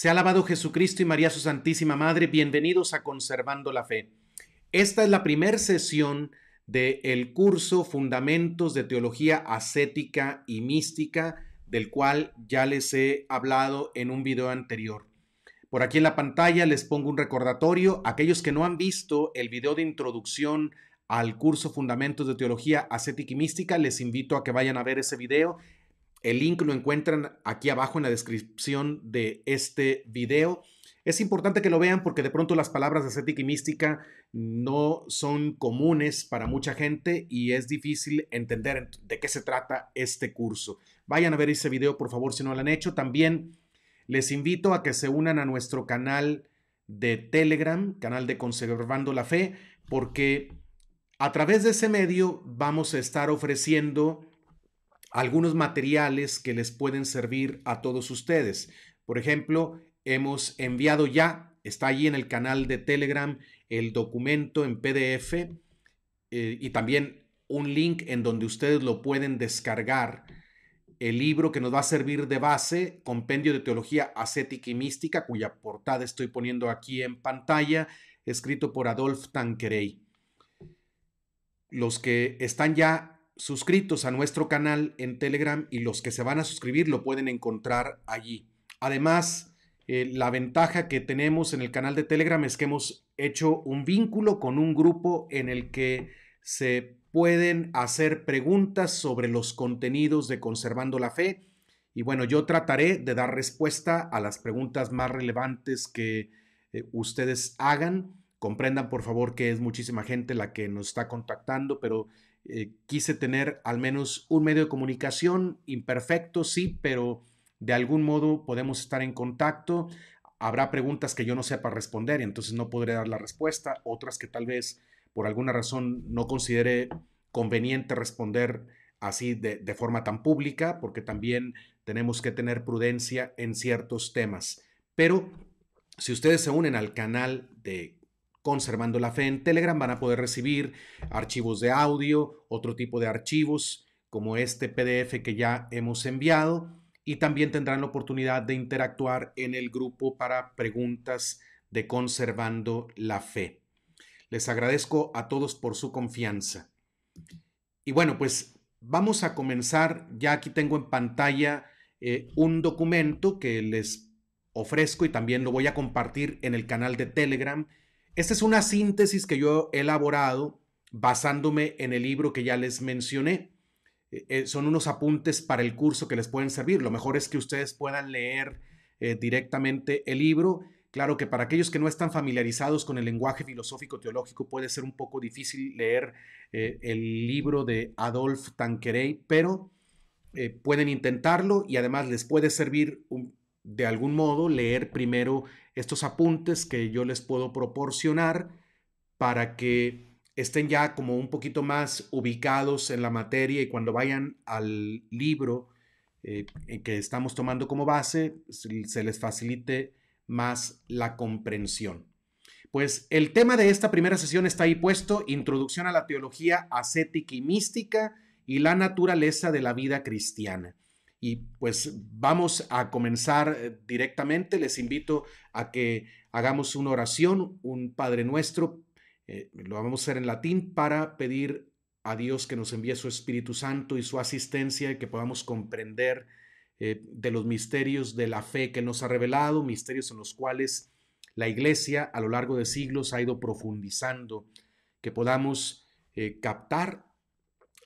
Se ha alabado Jesucristo y María su Santísima Madre. Bienvenidos a Conservando la Fe. Esta es la primera sesión del curso Fundamentos de Teología Ascética y Mística, del cual ya les he hablado en un video anterior. Por aquí en la pantalla les pongo un recordatorio. Aquellos que no han visto el video de introducción al curso Fundamentos de Teología Ascética y Mística, les invito a que vayan a ver ese video. El link lo encuentran aquí abajo en la descripción de este video. Es importante que lo vean porque de pronto las palabras de ascética y mística no son comunes para mucha gente y es difícil entender de qué se trata este curso. Vayan a ver ese video, por favor, si no lo han hecho. También les invito a que se unan a nuestro canal de Telegram, canal de Conservando la Fe, porque a través de ese medio vamos a estar ofreciendo algunos materiales que les pueden servir a todos ustedes. Por ejemplo, hemos enviado ya, está allí en el canal de Telegram, el documento en PDF eh, y también un link en donde ustedes lo pueden descargar. El libro que nos va a servir de base, Compendio de Teología Ascética y Mística, cuya portada estoy poniendo aquí en pantalla, escrito por Adolf Tanqueray. Los que están ya suscritos a nuestro canal en Telegram y los que se van a suscribir lo pueden encontrar allí. Además, eh, la ventaja que tenemos en el canal de Telegram es que hemos hecho un vínculo con un grupo en el que se pueden hacer preguntas sobre los contenidos de Conservando la Fe. Y bueno, yo trataré de dar respuesta a las preguntas más relevantes que eh, ustedes hagan. Comprendan, por favor, que es muchísima gente la que nos está contactando, pero eh, quise tener al menos un medio de comunicación imperfecto, sí, pero de algún modo podemos estar en contacto. Habrá preguntas que yo no sepa responder y entonces no podré dar la respuesta, otras que tal vez por alguna razón no considere conveniente responder así de, de forma tan pública, porque también tenemos que tener prudencia en ciertos temas. Pero si ustedes se unen al canal de Conservando la Fe en Telegram van a poder recibir archivos de audio, otro tipo de archivos como este PDF que ya hemos enviado y también tendrán la oportunidad de interactuar en el grupo para preguntas de Conservando la Fe. Les agradezco a todos por su confianza. Y bueno, pues vamos a comenzar. Ya aquí tengo en pantalla eh, un documento que les ofrezco y también lo voy a compartir en el canal de Telegram esta es una síntesis que yo he elaborado basándome en el libro que ya les mencioné. Eh, eh, son unos apuntes para el curso que les pueden servir. Lo mejor es que ustedes puedan leer eh, directamente el libro. Claro que para aquellos que no están familiarizados con el lenguaje filosófico teológico puede ser un poco difícil leer el libro de Adolf Tanqueray, pero pueden intentarlo y además les puede servir de algún modo leer primero estos apuntes que yo les puedo proporcionar para que estén ya como un poquito más ubicados en la materia y cuando vayan al libro eh, que estamos tomando como base, se les facilite más la comprensión. Pues el tema de esta primera sesión está ahí puesto, Introducción a la Teología Ascética y Mística y la Naturaleza de la Vida Cristiana. Y pues vamos a comenzar eh, directamente. Les invito a que hagamos una oración, un Padre Nuestro. Eh, lo vamos a hacer en latín para pedir a Dios que nos envíe su Espíritu Santo y su asistencia y que podamos comprender eh, de los misterios de la fe que nos ha revelado, misterios en los cuales la Iglesia a lo largo de siglos ha ido profundizando, que podamos captar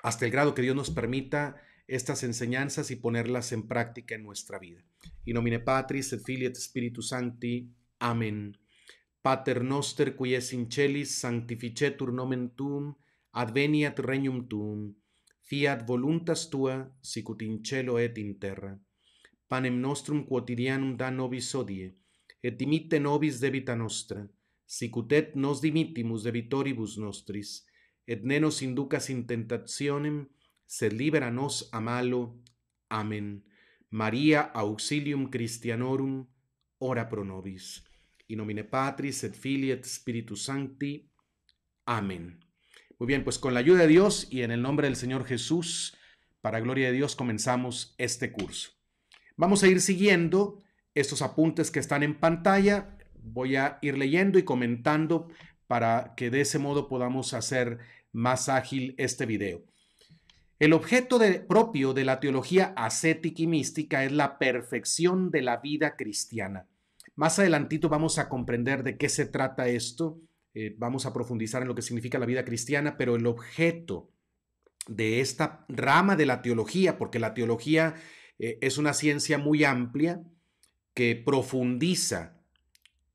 hasta el grado que Dios nos permita estas enseñanzas y ponerlas en práctica en nuestra vida. In nomine Patris et Filii et Spiritus Sancti. Amén. Pater noster qui in celis sanctificetur nomen tuum, adveniat regnum tuum, fiat voluntas tua sicut in celo et in terra. Panem nostrum quotidianum da nobis odie, et dimitte nobis debita nostra, sicut et nos dimittimus debitoribus nostris, et ne nos inducas in tentationem, sed libera a malo. Amén. María Auxilium Christianorum, ora pro nobis. In nomine Patris et Filii et Spiritus Sancti. Amén. Muy bien, pues con la ayuda de Dios y en el nombre del Señor Jesús, para gloria de Dios, comenzamos este curso. Vamos a ir siguiendo estos apuntes que están en pantalla. Voy a ir leyendo y comentando para que de ese modo podamos hacer más ágil este video. El objeto propio de la teología ascética y mística es la perfección de la vida cristiana. Más adelantito vamos a comprender de qué se trata esto, eh, vamos a profundizar en lo que significa la vida cristiana, pero el objeto de esta rama de la teología, porque la teología eh, es una ciencia muy amplia que profundiza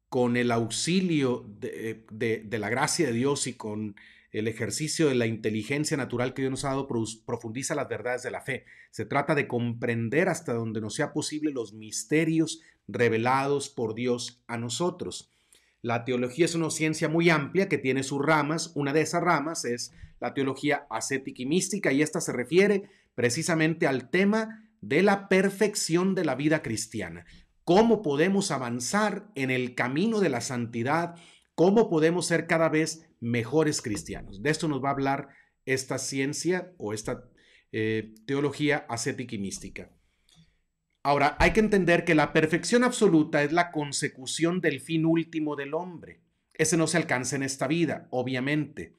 con el auxilio de eh, la gracia de Dios y con el ejercicio de la inteligencia natural que Dios nos ha dado profundiza las verdades de la fe. Se trata de comprender hasta donde nos sea posible los misterios revelados por Dios a nosotros. La teología es una ciencia muy amplia que tiene sus ramas. Una de esas ramas es la teología ascética y mística y esta se refiere precisamente al tema de la perfección de la vida cristiana. ¿Cómo podemos avanzar en el camino de la santidad cómo podemos ser cada vez mejores cristianos. De esto nos va a hablar esta ciencia o esta eh, teología ascética y mística. Ahora, hay que entender que la perfección absoluta es la consecución del fin último del hombre. Ese no se alcanza en esta vida, obviamente.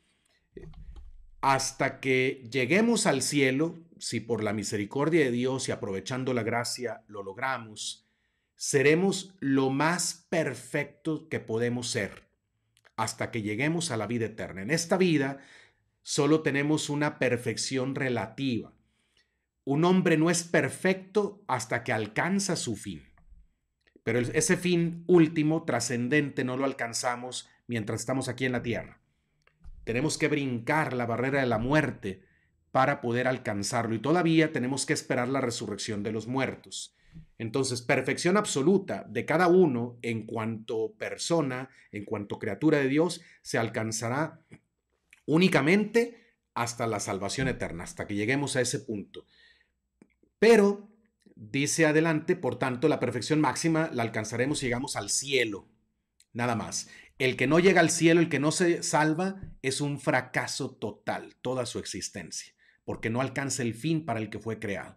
Hasta que lleguemos al cielo, si por la misericordia de Dios y aprovechando la gracia lo logramos, seremos lo más perfecto que podemos ser hasta que lleguemos a la vida eterna. En esta vida solo tenemos una perfección relativa. Un hombre no es perfecto hasta que alcanza su fin. Pero ese fin último, trascendente, no lo alcanzamos mientras estamos aquí en la tierra. Tenemos que brincar la barrera de la muerte para poder alcanzarlo y todavía tenemos que esperar la resurrección de los muertos. Entonces, perfección absoluta de cada uno en cuanto persona, en cuanto criatura de Dios, se alcanzará únicamente hasta la salvación eterna, hasta que lleguemos a ese punto. Pero, dice adelante, por tanto, la perfección máxima la alcanzaremos si llegamos al cielo, nada más. El que no llega al cielo, el que no se salva, es un fracaso total, toda su existencia, porque no alcanza el fin para el que fue creado.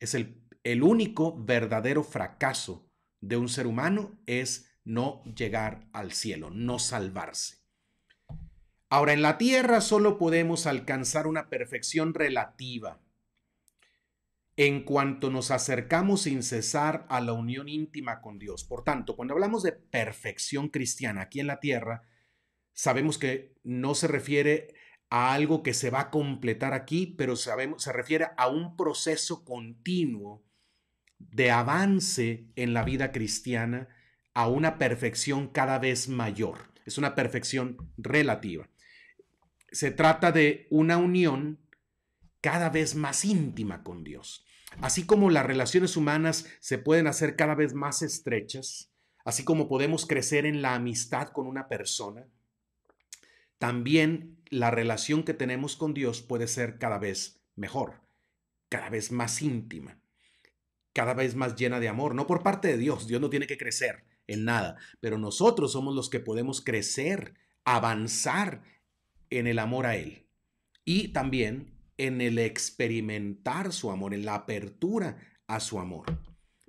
Es el el único verdadero fracaso de un ser humano es no llegar al cielo, no salvarse. Ahora, en la tierra solo podemos alcanzar una perfección relativa. En cuanto nos acercamos sin cesar a la unión íntima con Dios. Por tanto, cuando hablamos de perfección cristiana aquí en la tierra, sabemos que no se refiere a algo que se va a completar aquí, pero sabemos, se refiere a un proceso continuo de avance en la vida cristiana a una perfección cada vez mayor. Es una perfección relativa. Se trata de una unión cada vez más íntima con Dios. Así como las relaciones humanas se pueden hacer cada vez más estrechas, así como podemos crecer en la amistad con una persona, también la relación que tenemos con Dios puede ser cada vez mejor, cada vez más íntima cada vez más llena de amor, no por parte de Dios, Dios no tiene que crecer en nada, pero nosotros somos los que podemos crecer, avanzar en el amor a Él y también en el experimentar su amor, en la apertura a su amor.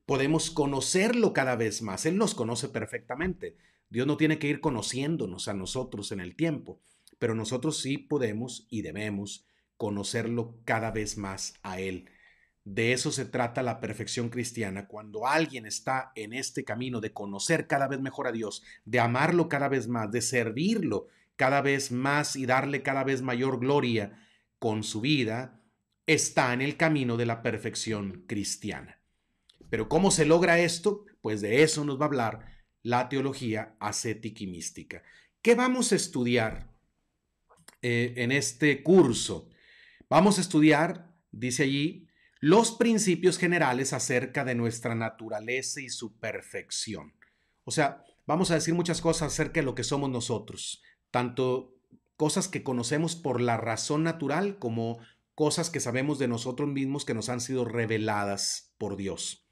Podemos conocerlo cada vez más, Él nos conoce perfectamente, Dios no tiene que ir conociéndonos a nosotros en el tiempo, pero nosotros sí podemos y debemos conocerlo cada vez más a Él de eso se trata la perfección cristiana. Cuando alguien está en este camino de conocer cada vez mejor a Dios, de amarlo cada vez más, de servirlo cada vez más y darle cada vez mayor gloria con su vida, está en el camino de la perfección cristiana. Pero ¿cómo se logra esto? Pues de eso nos va a hablar la teología ascética y mística. ¿Qué vamos a estudiar eh, en este curso? Vamos a estudiar, dice allí, los principios generales acerca de nuestra naturaleza y su perfección. O sea, vamos a decir muchas cosas acerca de lo que somos nosotros, tanto cosas que conocemos por la razón natural como cosas que sabemos de nosotros mismos que nos han sido reveladas por Dios.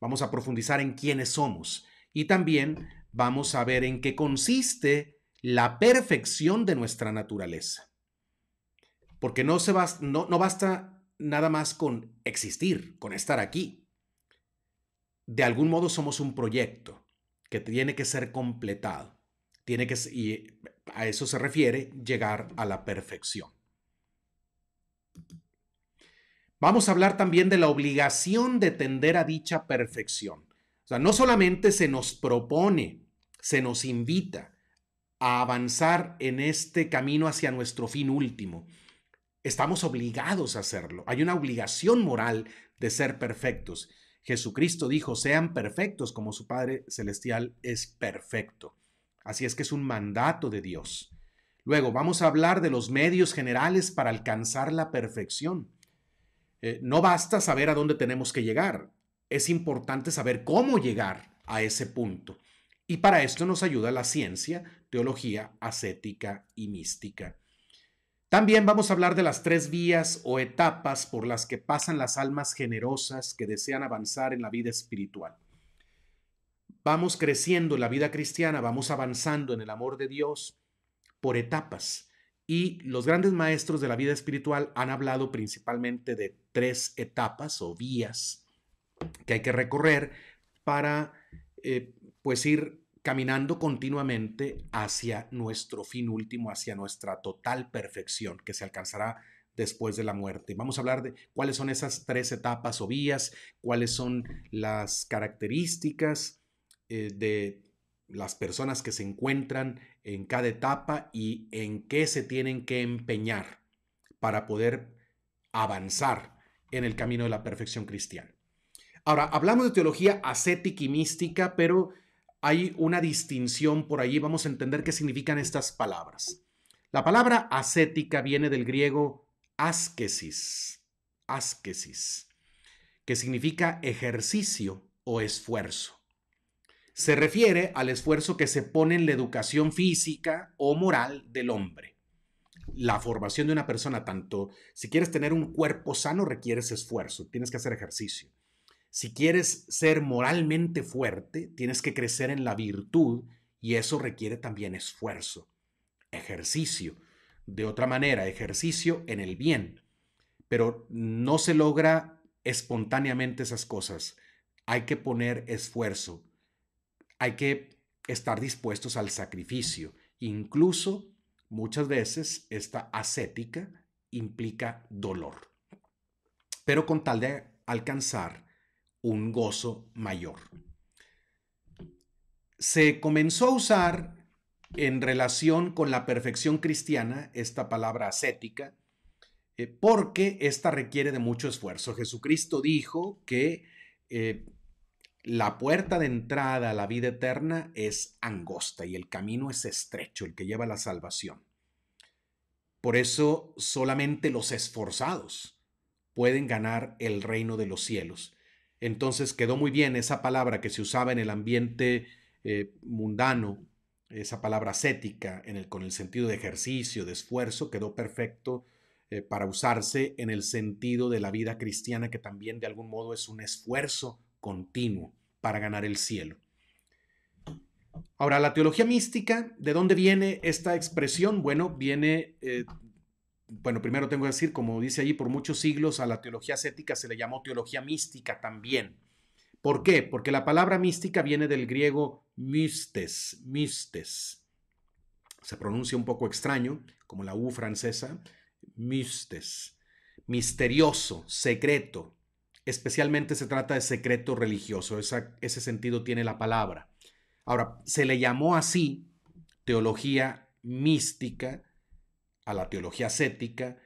Vamos a profundizar en quiénes somos y también vamos a ver en qué consiste la perfección de nuestra naturaleza. Porque no, se no basta nada más con existir, con estar aquí. De algún modo somos un proyecto que tiene que ser completado. Tiene que, y a eso se refiere llegar a la perfección. Vamos a hablar también de la obligación de tender a dicha perfección. O sea, no solamente se nos propone, se nos invita a avanzar en este camino hacia nuestro fin último, Estamos obligados a hacerlo. Hay una obligación moral de ser perfectos. Jesucristo dijo, sean perfectos como su Padre Celestial es perfecto. Así es que es un mandato de Dios. Luego vamos a hablar de los medios generales para alcanzar la perfección. Eh, no basta saber a dónde tenemos que llegar, es importante saber cómo llegar a ese punto. Y para esto nos ayuda la ciencia, teología ascética y mística. También vamos a hablar de las tres vías o etapas por las que pasan las almas generosas que desean avanzar en la vida espiritual. Vamos creciendo en la vida cristiana, vamos avanzando en el amor de Dios por etapas. Y los grandes maestros de la vida espiritual han hablado principalmente de tres etapas o vías que hay que recorrer para eh, pues ir caminando continuamente hacia nuestro fin último, hacia nuestra total perfección que se alcanzará después de la muerte. Vamos a hablar de cuáles son esas tres etapas o vías, cuáles son las características eh, de las personas que se encuentran en cada etapa y en qué se tienen que empeñar para poder avanzar en el camino de la perfección cristiana. Ahora, hablamos de teología ascética y mística, pero hay una distinción por allí. Vamos a entender qué significan estas palabras. La palabra ascética viene del griego asquesis, que significa ejercicio o esfuerzo. Se refiere al esfuerzo que se pone en la educación física o moral del hombre. La formación de una persona, tanto si quieres tener un cuerpo sano, requieres esfuerzo, tienes que hacer ejercicio. Si quieres ser moralmente fuerte, tienes que crecer en la virtud y eso requiere también esfuerzo, ejercicio. De otra manera, ejercicio en el bien. Pero no se logra espontáneamente esas cosas. Hay que poner esfuerzo. Hay que estar dispuestos al sacrificio. Incluso muchas veces esta ascética implica dolor. Pero con tal de alcanzar un gozo mayor. Se comenzó a usar en relación con la perfección cristiana esta palabra ascética, eh, porque esta requiere de mucho esfuerzo. Jesucristo dijo que eh, la puerta de entrada a la vida eterna es angosta y el camino es estrecho, el que lleva a la salvación. Por eso solamente los esforzados pueden ganar el reino de los cielos. Entonces quedó muy bien esa palabra que se usaba en el ambiente eh, mundano, esa palabra ascética, con el sentido de ejercicio, de esfuerzo, quedó perfecto eh, para usarse en el sentido de la vida cristiana, que también de algún modo es un esfuerzo continuo para ganar el cielo. Ahora, la teología mística, ¿de dónde viene esta expresión? Bueno, viene eh, bueno, primero tengo que decir, como dice allí, por muchos siglos a la teología ascética se le llamó teología mística también. ¿Por qué? Porque la palabra mística viene del griego mystes, mystes. Se pronuncia un poco extraño, como la U francesa, mystes. Misterioso, secreto. Especialmente se trata de secreto religioso, ese sentido tiene la palabra. Ahora, se le llamó así teología mística a la teología ascética,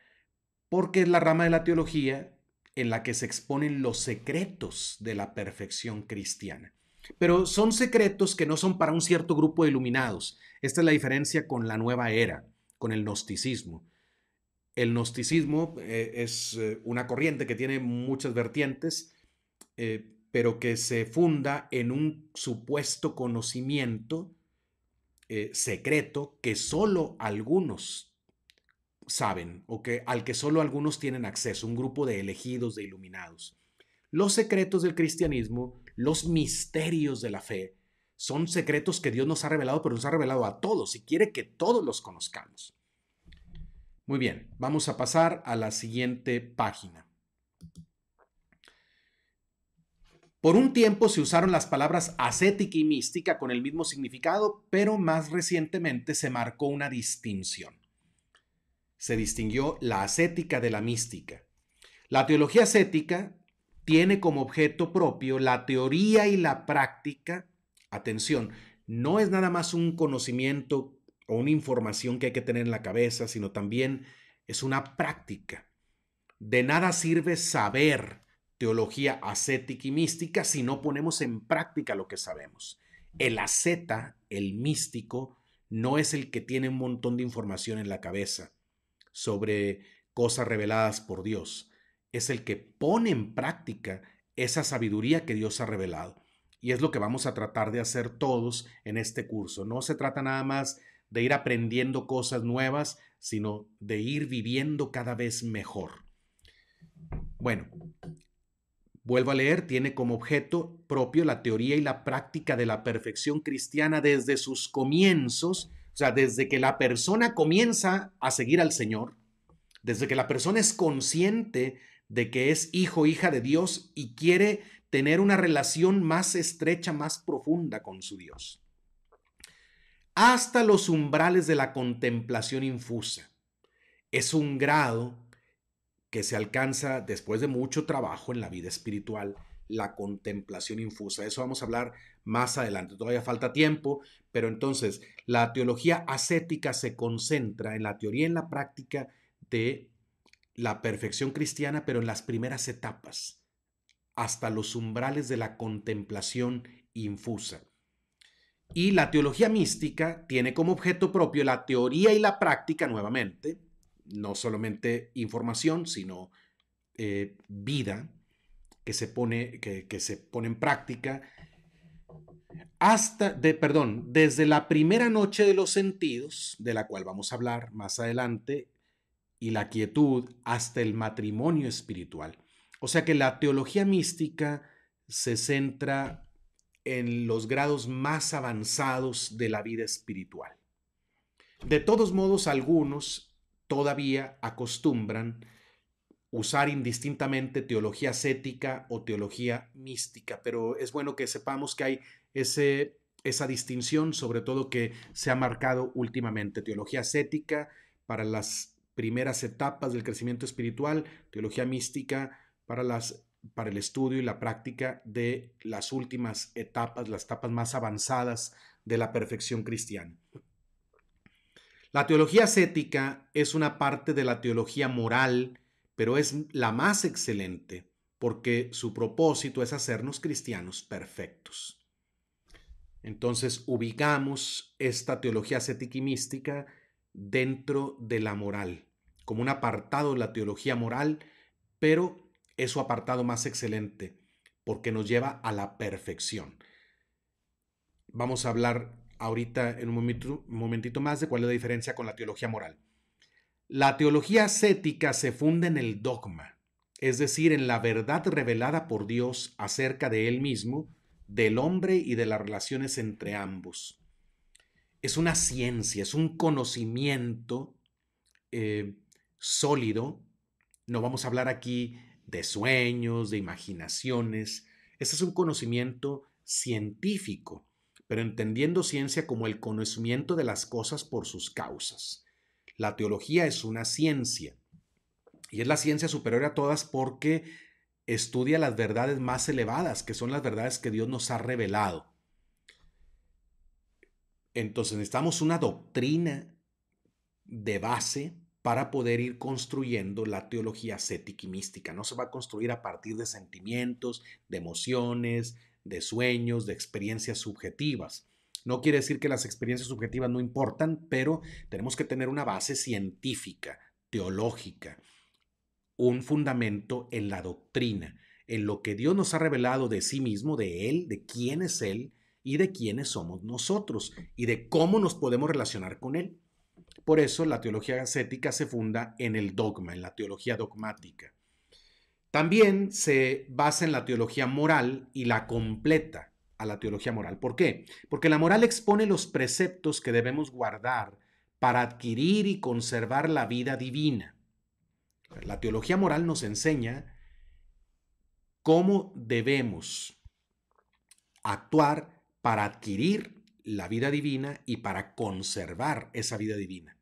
porque es la rama de la teología en la que se exponen los secretos de la perfección cristiana. Pero son secretos que no son para un cierto grupo de iluminados. Esta es la diferencia con la nueva era, con el gnosticismo. El gnosticismo eh, es eh, una corriente que tiene muchas vertientes, eh, pero que se funda en un supuesto conocimiento secreto que solo algunos saben o que, al que solo algunos tienen acceso, un grupo de elegidos, de iluminados. Los secretos del cristianismo, los misterios de la fe, son secretos que Dios nos ha revelado, pero nos ha revelado a todos y quiere que todos los conozcamos. Muy bien, vamos a pasar a la siguiente página. Por un tiempo se usaron las palabras ascética y mística con el mismo significado, pero más recientemente se marcó una distinción se distinguió la ascética de la mística. La teología ascética tiene como objeto propio la teoría y la práctica. Atención, no es nada más un conocimiento o una información que hay que tener en la cabeza, sino también es una práctica. De nada sirve saber teología ascética y mística si no ponemos en práctica lo que sabemos. El asceta, el místico, no es el que tiene un montón de información en la cabeza, sobre cosas reveladas por Dios. Es el que pone en práctica esa sabiduría que Dios ha revelado. Y es lo que vamos a tratar de hacer todos en este curso. No se trata nada más de ir aprendiendo cosas nuevas, sino de ir viviendo cada vez mejor. Bueno, vuelvo a leer, tiene como objeto propio la teoría y la práctica de la perfección cristiana desde sus comienzos o sea, desde que la persona comienza a seguir al Señor, desde que la persona es consciente de que es hijo, hija de Dios y quiere tener una relación más estrecha, más profunda con su Dios. Hasta los umbrales de la contemplación infusa. Es un grado que se alcanza después de mucho trabajo en la vida espiritual la contemplación infusa. eso vamos a hablar más adelante. Todavía falta tiempo, pero entonces la teología ascética se concentra en la teoría y en la práctica de la perfección cristiana, pero en las primeras etapas, hasta los umbrales de la contemplación infusa. Y la teología mística tiene como objeto propio la teoría y la práctica nuevamente, no solamente información, sino eh, vida, que se pone, que, se pone en práctica hasta, de, perdón, desde la primera noche de los sentidos, de la cual vamos a hablar más adelante, y la quietud hasta el matrimonio espiritual. O sea que la teología mística se centra en los grados más avanzados de la vida espiritual. De todos modos, algunos todavía acostumbran usar indistintamente teología ascética o teología mística, pero es bueno que sepamos que hay ese, esa distinción, sobre todo que se ha marcado últimamente. Teología ascética para las primeras etapas del crecimiento espiritual, teología mística para las para el estudio y la práctica de las últimas etapas, las etapas más avanzadas de la perfección cristiana. La teología ascética es una parte de la teología moral pero es la más excelente porque su propósito es hacernos cristianos perfectos. Entonces ubicamos esta teología ascética y mística dentro de la moral, como un apartado de la teología moral, pero es su apartado más excelente, porque nos lleva a la perfección. Vamos a hablar ahorita en un momentito, un momentito más de cuál es la diferencia con la teología moral. La teología ascética se funda en el dogma, es decir, en la verdad revelada por Dios acerca de Él mismo, del hombre y de las relaciones entre ambos. Es una ciencia, es un conocimiento eh, sólido. No vamos a hablar aquí de sueños, de imaginaciones. Este es un conocimiento científico, pero entendiendo ciencia como el conocimiento de las cosas por sus causas. La teología es una ciencia y es la ciencia superior a todas porque estudia las verdades más elevadas, que son las verdades que Dios nos ha revelado. Entonces necesitamos una doctrina de base para poder ir construyendo la teología ascética y mística. No se va a construir a partir de sentimientos, de emociones, de sueños, de experiencias subjetivas. No quiere decir que las experiencias subjetivas no importan, pero tenemos que tener una base científica, teológica, un fundamento en la doctrina, en lo que Dios nos ha revelado de sí mismo, de Él, de quién es Él y de quiénes somos nosotros y de cómo nos podemos relacionar con Él. Por eso la teología ascética se funda en el dogma, en la teología dogmática. También se basa en la teología moral y la completa, a la teología moral. ¿Por qué? Porque la moral expone los preceptos que debemos guardar para adquirir y conservar la vida divina. La teología moral nos enseña cómo debemos actuar para adquirir la vida divina y para conservar esa vida divina.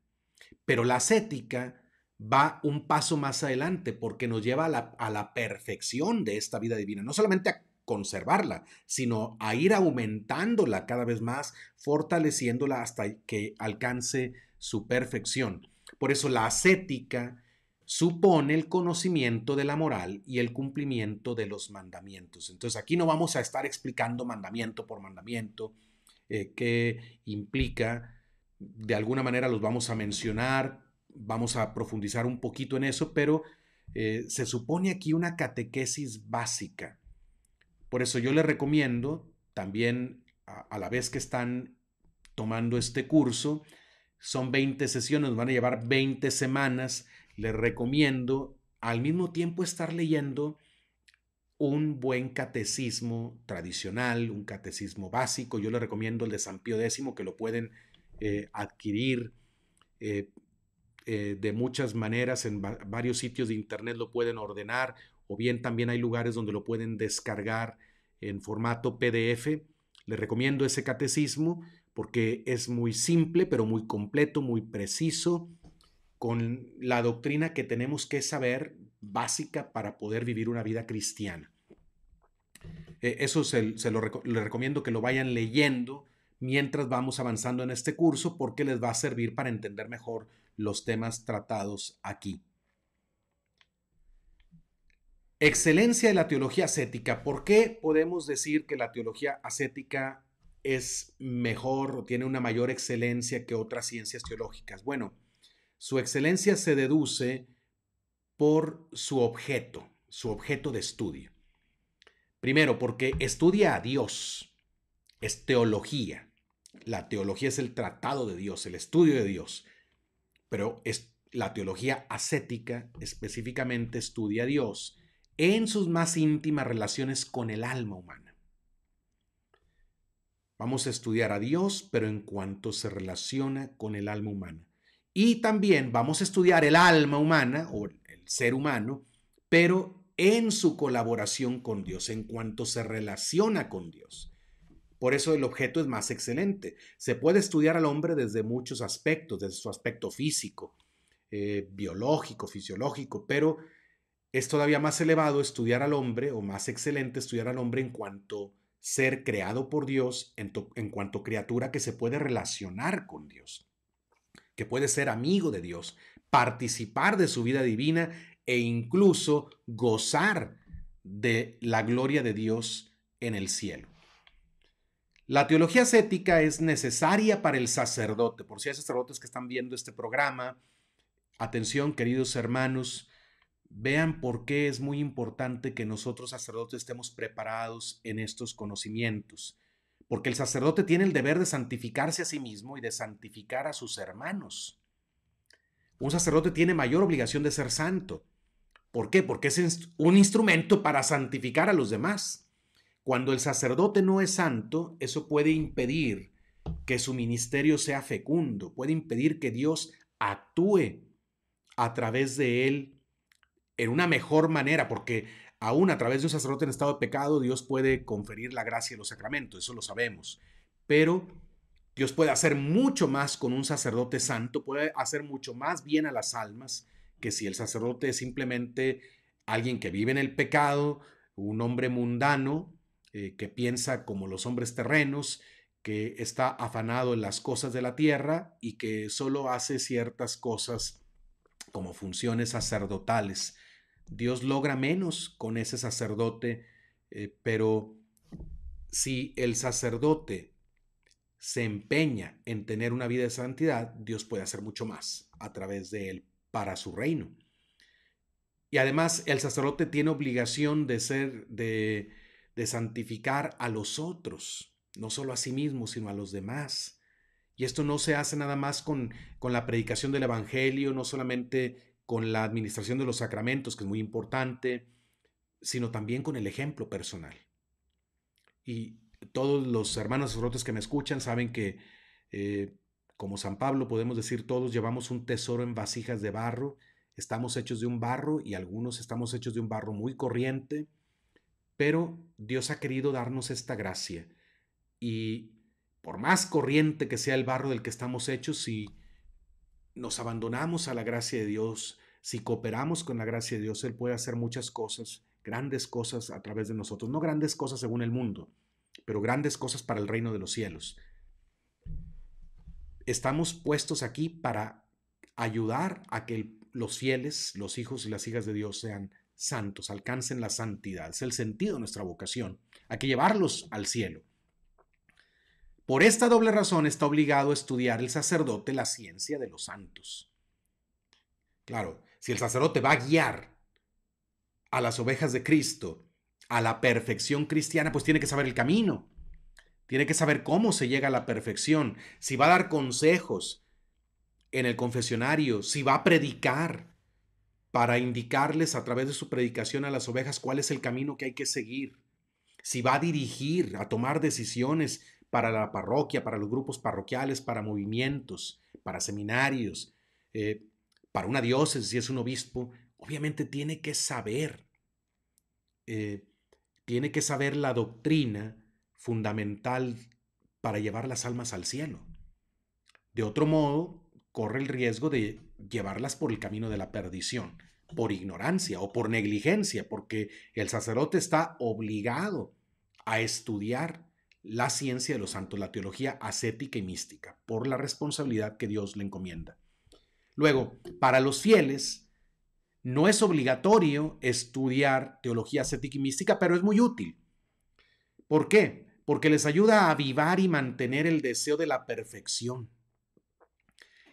Pero la ascética va un paso más adelante porque nos lleva a la, a la perfección de esta vida divina. No solamente a conservarla, sino a ir aumentándola cada vez más, fortaleciéndola hasta que alcance su perfección. Por eso la ascética supone el conocimiento de la moral y el cumplimiento de los mandamientos. Entonces aquí no vamos a estar explicando mandamiento por mandamiento eh, qué implica, de alguna manera los vamos a mencionar, vamos a profundizar un poquito en eso, pero eh, se supone aquí una catequesis básica por eso yo les recomiendo también a, la vez que están tomando este curso, son 20 sesiones, van a llevar 20 semanas, les recomiendo al mismo tiempo estar leyendo un buen catecismo tradicional, un catecismo básico. Yo les recomiendo el de San Pío X, que lo pueden eh, adquirir eh, eh, de muchas maneras en varios sitios de internet, lo pueden ordenar o bien también hay lugares donde lo pueden descargar en formato PDF. Les recomiendo ese catecismo porque es muy simple, pero muy completo, muy preciso, con la doctrina que tenemos que saber básica para poder vivir una vida cristiana. Eh, eso se, lo les recomiendo que lo vayan leyendo mientras vamos avanzando en este curso porque les va a servir para entender mejor los temas tratados aquí. Excelencia de la teología ascética. ¿Por qué podemos decir que la teología ascética es mejor o tiene una mayor excelencia que otras ciencias teológicas? Bueno, su excelencia se deduce por su objeto, su objeto de estudio. Primero, porque estudia a Dios, es teología. La teología es el tratado de Dios, el estudio de Dios, pero la teología ascética específicamente estudia a Dios en sus más íntimas relaciones con el alma humana. Vamos a estudiar a Dios, pero en cuanto se relaciona con el alma humana. Y también vamos a estudiar el alma humana o el ser humano, pero en su colaboración con Dios, en cuanto se relaciona con Dios. Por eso el objeto es más excelente. Se puede estudiar al hombre desde muchos aspectos, desde su aspecto físico, eh, biológico, fisiológico, pero es todavía más elevado estudiar al hombre o más excelente estudiar al hombre en cuanto ser creado por Dios, en, cuanto criatura que se puede relacionar con Dios, que puede ser amigo de Dios, participar de su vida divina e incluso gozar de la gloria de Dios en el cielo. La teología ascética es necesaria para el sacerdote. Por si hay sacerdotes que están viendo este programa, atención queridos hermanos, Vean por qué es muy importante que nosotros sacerdotes estemos preparados en estos conocimientos, porque el sacerdote tiene el deber de santificarse a sí mismo y de santificar a sus hermanos. Un sacerdote tiene mayor obligación de ser santo. ¿Por qué? Porque es un instrumento para santificar a los demás. Cuando el sacerdote no es santo, eso puede impedir que su ministerio sea fecundo, puede impedir que Dios actúe a través de él en una mejor manera, porque aún a través de un sacerdote en estado de pecado, Dios puede conferir la gracia y los sacramentos, eso lo sabemos. Pero Dios puede hacer mucho más con un sacerdote santo, puede hacer mucho más bien a las almas que si el sacerdote es simplemente alguien que vive en el pecado, un hombre mundano, eh, que piensa como los hombres terrenos, que está afanado en las cosas de la tierra y que solo hace ciertas cosas como funciones sacerdotales Dios logra menos con ese sacerdote, eh, pero si el sacerdote se empeña en tener una vida de santidad, Dios puede hacer mucho más a través de él para su reino. Y además el sacerdote tiene obligación de ser, de, de santificar a los otros, no solo a sí mismo, sino a los demás. Y esto no se hace nada más con, con la predicación del Evangelio, no solamente con la administración de los sacramentos, que es muy importante, sino también con el ejemplo personal. Y todos los hermanos rotos que me escuchan saben que, eh, como San Pablo, podemos decir todos, llevamos un tesoro en vasijas de barro, estamos hechos de un barro y algunos estamos hechos de un barro muy corriente, pero Dios ha querido darnos esta gracia. Y por más corriente que sea el barro del que estamos hechos, si nos abandonamos a la gracia de Dios, si cooperamos con la gracia de Dios, Él puede hacer muchas cosas, grandes cosas a través de nosotros, no grandes cosas según el mundo, pero grandes cosas para el reino de los cielos. Estamos puestos aquí para ayudar a que los fieles, los hijos y las hijas de Dios sean santos, alcancen la santidad. Es el sentido de nuestra vocación. Hay que llevarlos al cielo. Por esta doble razón está obligado a estudiar el sacerdote la ciencia de los santos. Claro, si el sacerdote va a guiar a las ovejas de Cristo a la perfección cristiana, pues tiene que saber el camino, tiene que saber cómo se llega a la perfección, si va a dar consejos en el confesionario, si va a predicar para indicarles a través de su predicación a las ovejas cuál es el camino que hay que seguir, si va a dirigir, a tomar decisiones, para la parroquia, para los grupos parroquiales, para movimientos, para seminarios, eh, para una diócesis, si es un obispo, obviamente tiene que saber, eh, tiene que saber la doctrina fundamental para llevar las almas al cielo. De otro modo, corre el riesgo de llevarlas por el camino de la perdición, por ignorancia o por negligencia, porque el sacerdote está obligado a estudiar la ciencia de los santos, la teología ascética y mística, por la responsabilidad que Dios le encomienda. Luego, para los fieles, no es obligatorio estudiar teología ascética y mística, pero es muy útil. ¿Por qué? Porque les ayuda a avivar y mantener el deseo de la perfección.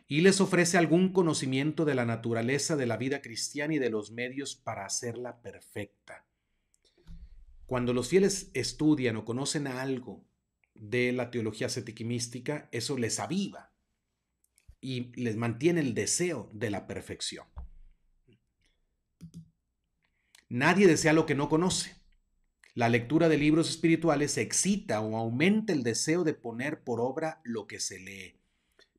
Y les ofrece algún conocimiento de la naturaleza de la vida cristiana y de los medios para hacerla perfecta. Cuando los fieles estudian o conocen algo de la teología mística eso les aviva y les mantiene el deseo de la perfección. Nadie desea lo que no conoce. La lectura de libros espirituales excita o aumenta el deseo de poner por obra lo que se lee.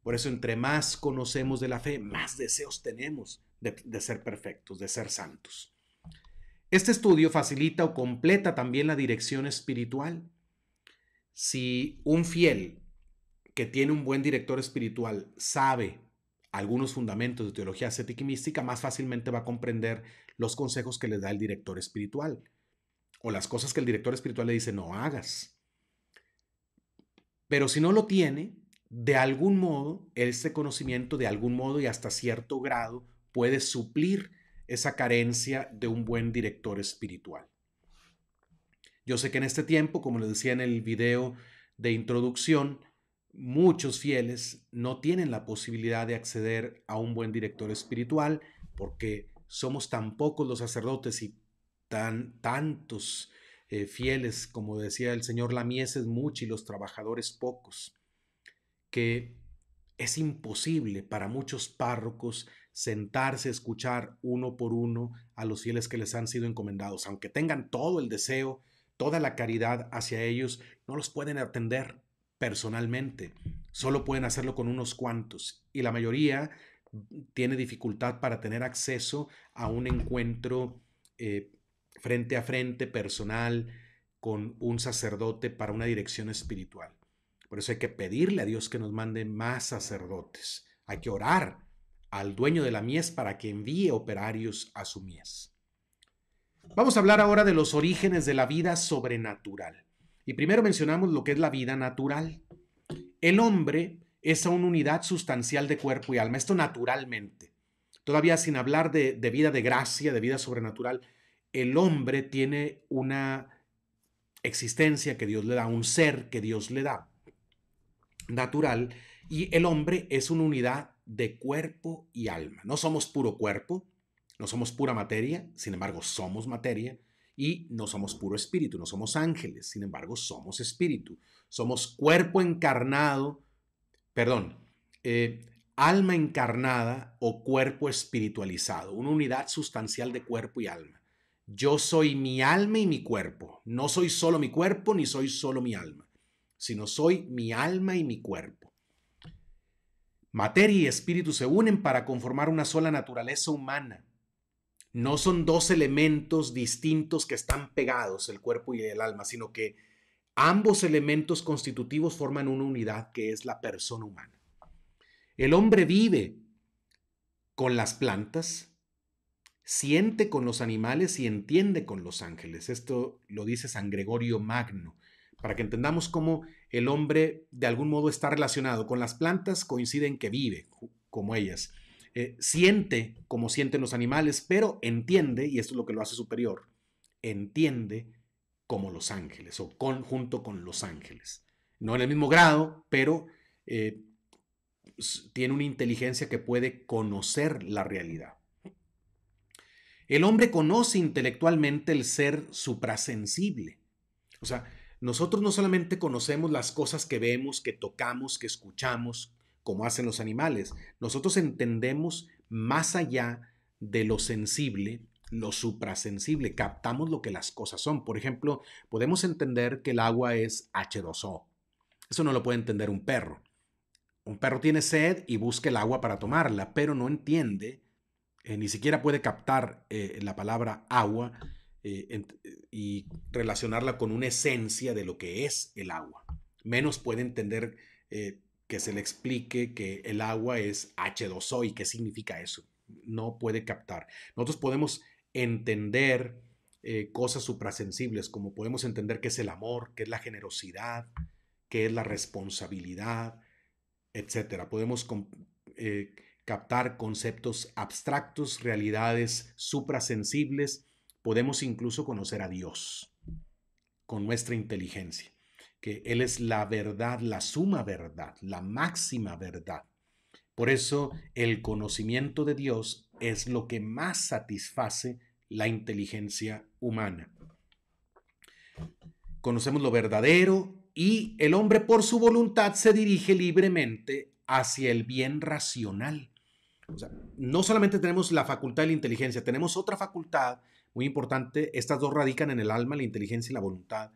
Por eso, entre más conocemos de la fe, más deseos tenemos de ser perfectos, de ser santos. Este estudio facilita o completa también la dirección espiritual. Si un fiel que tiene un buen director espiritual sabe algunos fundamentos de teología ascética y mística, más fácilmente va a comprender los consejos que le da el director espiritual o las cosas que el director espiritual le dice no hagas. Pero si no lo tiene, de algún modo, ese conocimiento de algún modo y hasta cierto grado puede suplir esa carencia de un buen director espiritual. Yo sé que en este tiempo, como les decía en el video de introducción, muchos fieles no tienen la posibilidad de acceder a un buen director espiritual porque somos tan pocos los sacerdotes y tan tantos eh, fieles, como decía el señor Lamieses, muchos y los trabajadores pocos, que es imposible para muchos párrocos sentarse, escuchar uno por uno a los fieles que les han sido encomendados. Aunque tengan todo el deseo, toda la caridad hacia ellos, no los pueden atender personalmente. Solo pueden hacerlo con unos cuantos. Y la mayoría tiene dificultad para tener acceso a un encuentro eh, frente a frente, personal, con un sacerdote para una dirección espiritual. Por eso hay que pedirle a Dios que nos mande más sacerdotes. Hay que orar al dueño de la mies para que envíe operarios a su mies. Vamos a hablar ahora de los orígenes de la vida sobrenatural. Y primero mencionamos lo que es la vida natural. El hombre es una unidad sustancial de cuerpo y alma, esto naturalmente. Todavía sin hablar de, vida de gracia, de vida sobrenatural, el hombre tiene una existencia que Dios le da, un ser que Dios le da, natural, y el hombre es una unidad de cuerpo y alma. No somos puro cuerpo, no somos pura materia, sin embargo somos materia, y no somos puro espíritu, no somos ángeles, sin embargo somos espíritu. Somos cuerpo encarnado, perdón, eh, alma encarnada o cuerpo espiritualizado, una unidad sustancial de cuerpo y alma. Yo soy mi alma y mi cuerpo, no soy solo mi cuerpo ni soy solo mi alma, sino soy mi alma y mi cuerpo. Materia y espíritu se unen para conformar una sola naturaleza humana. No son dos elementos distintos que están pegados, el cuerpo y el alma, sino que ambos elementos constitutivos forman una unidad que es la persona humana. El hombre vive con las plantas, siente con los animales y entiende con los ángeles. Esto lo dice San Gregorio Magno para que entendamos cómo el hombre de algún modo está relacionado con las plantas, coincide en que vive como ellas. Eh, siente como sienten los animales, pero entiende, y esto es lo que lo hace superior, entiende como los ángeles o conjunto junto con los ángeles. No en el mismo grado, pero eh, tiene una inteligencia que puede conocer la realidad. El hombre conoce intelectualmente el ser suprasensible. O sea, nosotros no solamente conocemos las cosas que vemos, que tocamos, que escuchamos, como hacen los animales, nosotros entendemos más allá de lo sensible, lo suprasensible, captamos lo que las cosas son. Por ejemplo, podemos entender que el agua es H2O. Eso no lo puede entender un perro. Un perro tiene sed y busca el agua para tomarla, pero no entiende, eh, ni siquiera puede captar eh, la palabra agua eh, y relacionarla con una esencia de lo que es el agua. Menos puede entender eh, que se le explique que el agua es H2O y qué significa eso. No puede captar. Nosotros podemos entender eh, cosas suprasensibles, como podemos entender qué es el amor, qué es la generosidad, qué es la responsabilidad, etcétera. Podemos captar conceptos abstractos, realidades suprasensibles podemos incluso conocer a Dios con nuestra inteligencia, que Él es la verdad, la suma verdad, la máxima verdad. Por eso el conocimiento de Dios es lo que más satisface la inteligencia humana. Conocemos lo verdadero y el hombre por su voluntad se dirige libremente hacia el bien racional. no solamente tenemos la facultad de la inteligencia, tenemos otra facultad muy importante, estas dos radican en el alma, la inteligencia y la voluntad,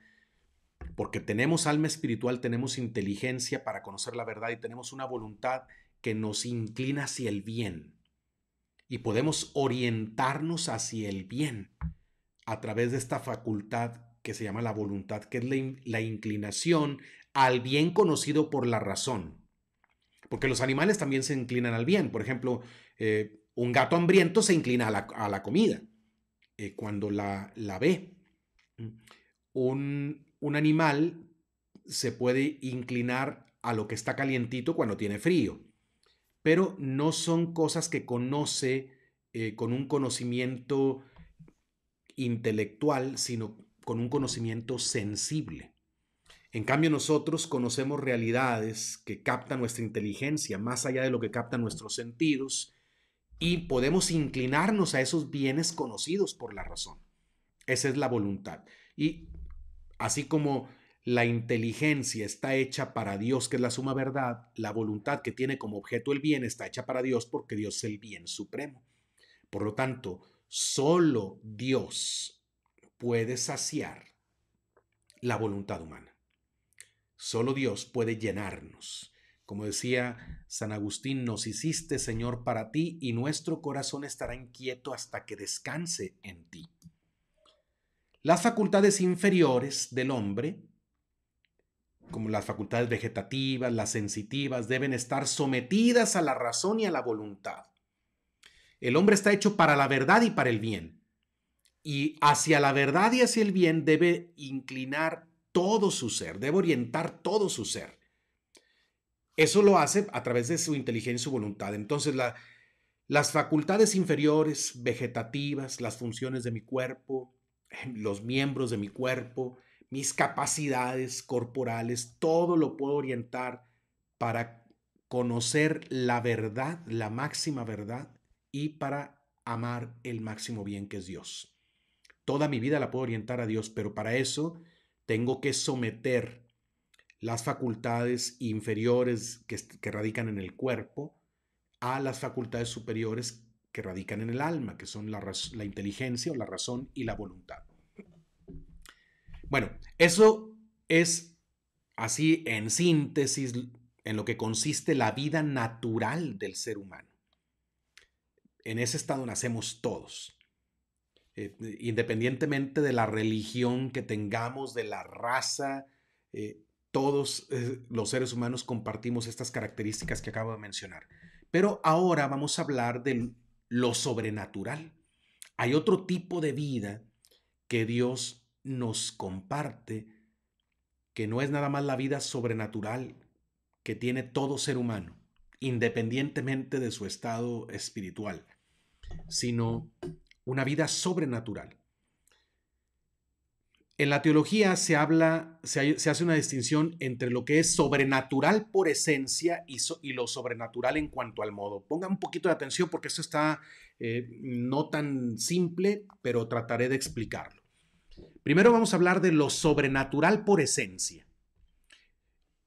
porque tenemos alma espiritual, tenemos inteligencia para conocer la verdad y tenemos una voluntad que nos inclina hacia el bien y podemos orientarnos hacia el bien a través de esta facultad que se llama la voluntad, que es la, inclinación al bien conocido por la razón. Porque los animales también se inclinan al bien. Por ejemplo, eh, un gato hambriento se inclina a la comida. Eh, cuando la, ve. Un, animal se puede inclinar a lo que está calientito cuando tiene frío, pero no son cosas que conoce eh, con un conocimiento intelectual, sino con un conocimiento sensible. En cambio, nosotros conocemos realidades que captan nuestra inteligencia más allá de lo que captan nuestros sentidos y podemos inclinarnos a esos bienes conocidos por la razón. Esa es la voluntad. Y así como la inteligencia está hecha para Dios, que es la suma verdad, la voluntad que tiene como objeto el bien está hecha para Dios porque Dios es el bien supremo. Por lo tanto, solo Dios puede saciar la voluntad humana. Solo Dios puede llenarnos. Como decía San Agustín, nos hiciste, Señor, para ti y nuestro corazón estará inquieto hasta que descanse en ti. Las facultades inferiores del hombre, como las facultades vegetativas, las sensitivas, deben estar sometidas a la razón y a la voluntad. El hombre está hecho para la verdad y para el bien. Y hacia la verdad y hacia el bien debe inclinar todo su ser, debe orientar todo su ser. Eso lo hace a través de su inteligencia y su voluntad. Entonces, las facultades inferiores, vegetativas, las funciones de mi cuerpo, em, los miembros de mi cuerpo, mis capacidades corporales, todo lo puedo orientar para conocer la verdad, la máxima verdad, y para amar el máximo bien que es Dios. Toda mi vida la puedo orientar a Dios, pero para eso tengo que someter las facultades inferiores que, radican en el cuerpo a las facultades superiores que radican en el alma, que son la, inteligencia o la razón y la voluntad. Bueno, eso es así en síntesis en lo que consiste la vida natural del ser humano. En ese estado nacemos todos, eh, independientemente de la religión que tengamos, de la raza, eh, todos eh, los seres humanos compartimos estas características que acabo de mencionar. Pero ahora vamos a hablar de lo sobrenatural. Hay otro tipo de vida que Dios nos comparte, que no es nada más la vida sobrenatural que tiene todo ser humano, independientemente de su estado espiritual, sino una vida sobrenatural. En la teología se habla, se, hace una distinción entre lo que es sobrenatural por esencia y, lo sobrenatural en cuanto al modo. Pongan un poquito de atención porque esto está eh, no tan simple, pero trataré de explicarlo. Primero vamos a hablar de lo sobrenatural por esencia.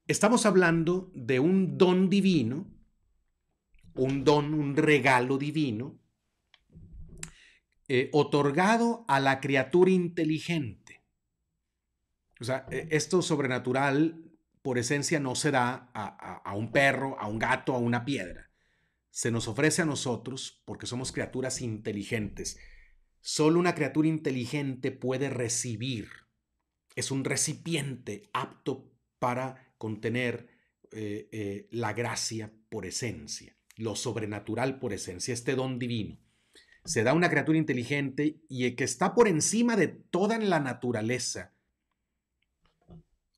Estamos hablando de un don divino, un don, un regalo divino, eh, otorgado a la criatura inteligente o sea, e, esto sobrenatural por esencia no se da a, un perro, a un gato, a una piedra. Se nos ofrece a nosotros porque somos criaturas inteligentes. Solo una criatura inteligente puede recibir. Es un recipiente apto para contener eh, eh, la gracia por esencia, lo sobrenatural por esencia, este don divino. Se da a una criatura inteligente y que está por encima de toda la naturaleza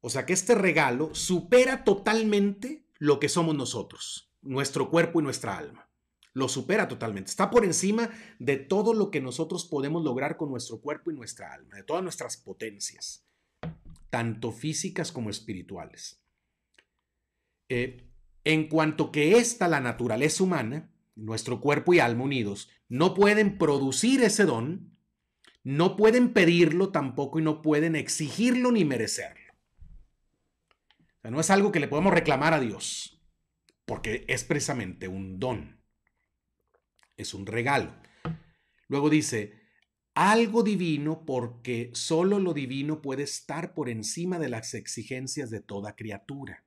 o sea que este regalo supera totalmente lo que somos nosotros, nuestro cuerpo y nuestra alma. Lo supera totalmente. Está por encima de todo lo que nosotros podemos lograr con nuestro cuerpo y nuestra alma, de todas nuestras potencias, tanto físicas como espirituales. Eh, en cuanto que esta, la naturaleza humana, nuestro cuerpo y alma unidos, no pueden producir ese don, no pueden pedirlo tampoco y no pueden exigirlo ni merecerlo no es algo que le podemos reclamar a Dios, porque es precisamente un don, es un regalo. Luego dice, algo divino porque solo lo divino puede estar por encima de las exigencias de toda criatura.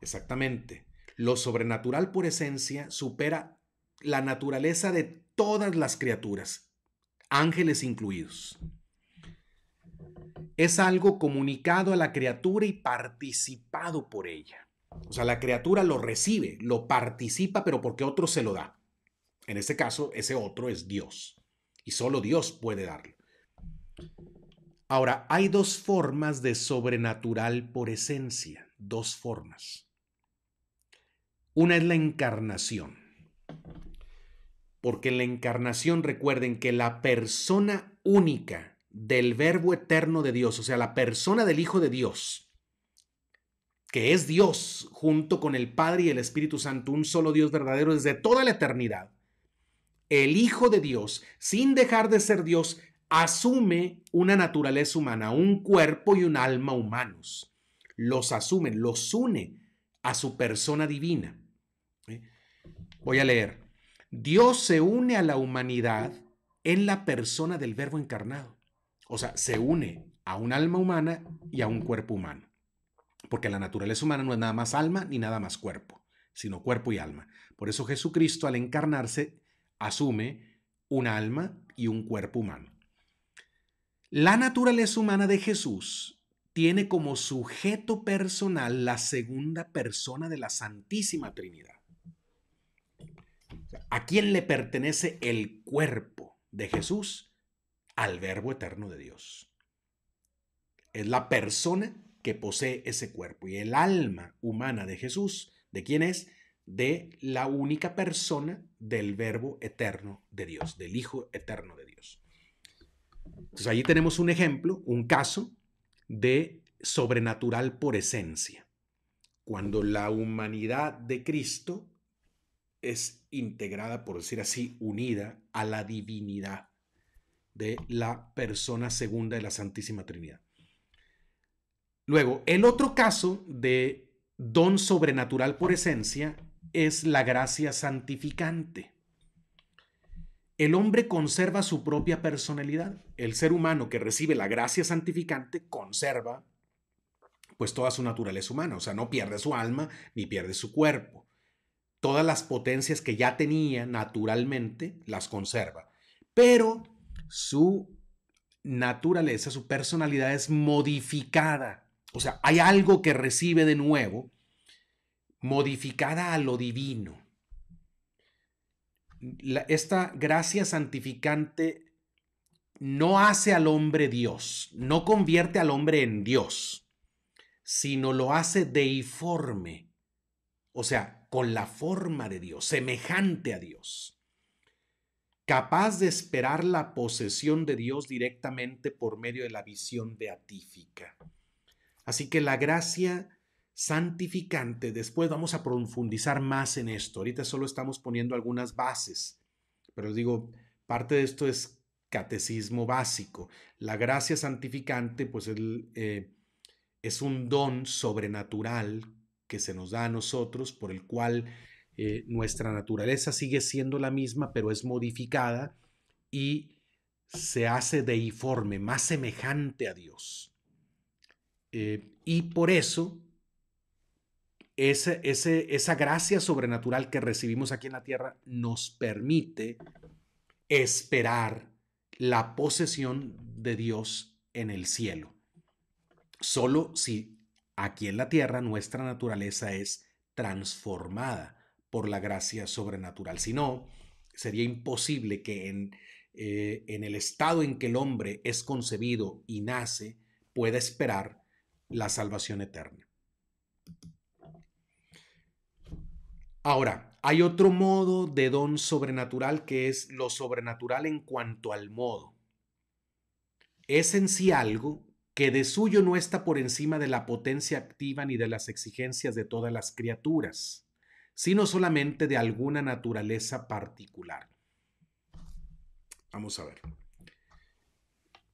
Exactamente. Lo sobrenatural por esencia supera la naturaleza de todas las criaturas, ángeles incluidos es algo comunicado a la criatura y participado por ella. O sea, la criatura lo recibe, lo participa, pero porque otro se lo da. En este caso, ese otro es Dios. Y solo Dios puede darlo. Ahora, hay dos formas de sobrenatural por esencia, dos formas. Una es la encarnación. Porque en la encarnación recuerden que la persona única del verbo eterno de Dios, o sea, la persona del Hijo de Dios, que es Dios junto con el Padre y el Espíritu Santo, un solo Dios verdadero desde toda la eternidad. El Hijo de Dios, sin dejar de ser Dios, asume una naturaleza humana, un cuerpo y un alma humanos. Los asumen, los une a su persona divina. ¿Eh? Voy a leer. Dios se une a la humanidad en la persona del Verbo encarnado. O sea, se une a un alma humana y a un cuerpo humano. Porque la naturaleza humana no es nada más alma ni nada más cuerpo, sino cuerpo y alma. Por eso Jesucristo al encarnarse asume un alma y un cuerpo humano. La naturaleza humana de Jesús tiene como sujeto personal la segunda persona de la Santísima Trinidad. ¿A quién le pertenece el cuerpo de Jesús? al Verbo Eterno de Dios. Es la persona que posee ese cuerpo y el alma humana de Jesús, ¿de quién es? De la única persona del Verbo Eterno de Dios, del Hijo Eterno de Dios. Entonces allí tenemos un ejemplo, un caso de sobrenatural por esencia. Cuando la humanidad de Cristo es integrada, por decir así, unida a la divinidad de la persona segunda de la Santísima Trinidad. Luego, el otro caso de don sobrenatural por esencia es la gracia santificante. El hombre conserva su propia personalidad. El ser humano que recibe la gracia santificante conserva pues toda su naturaleza humana, o sea, no pierde su alma ni pierde su cuerpo. Todas las potencias que ya tenía naturalmente las conserva, pero su naturaleza, su personalidad es modificada. O sea, hay algo que recibe de nuevo, modificada a lo divino. esta gracia santificante no hace al hombre Dios, no convierte al hombre en Dios, sino lo hace deiforme, o sea, con la forma de Dios, semejante a Dios capaz de esperar la posesión de Dios directamente por medio de la visión beatífica. Así que la gracia santificante, después vamos a profundizar más en esto. Ahorita solo estamos poniendo algunas bases, pero digo, parte de esto es catecismo básico. La gracia santificante, pues eh, es un don sobrenatural que se nos da a nosotros, por el cual eh, nuestra naturaleza sigue siendo la misma, pero es modificada y se hace deiforme, más semejante a Dios. Eh, y por eso, esa gracia sobrenatural que recibimos aquí en la tierra nos permite esperar la posesión de Dios en el cielo. Solo si aquí en la tierra nuestra naturaleza es transformada por la gracia sobrenatural. Si no, sería imposible que en, eh, en el estado en que el hombre es concebido y nace, pueda esperar la salvación eterna. Ahora, hay otro modo de don sobrenatural que es lo sobrenatural en cuanto al modo. Es en sí algo que de suyo no está por encima de la potencia activa ni de las exigencias de todas las criaturas sino solamente de alguna naturaleza particular. Vamos a ver.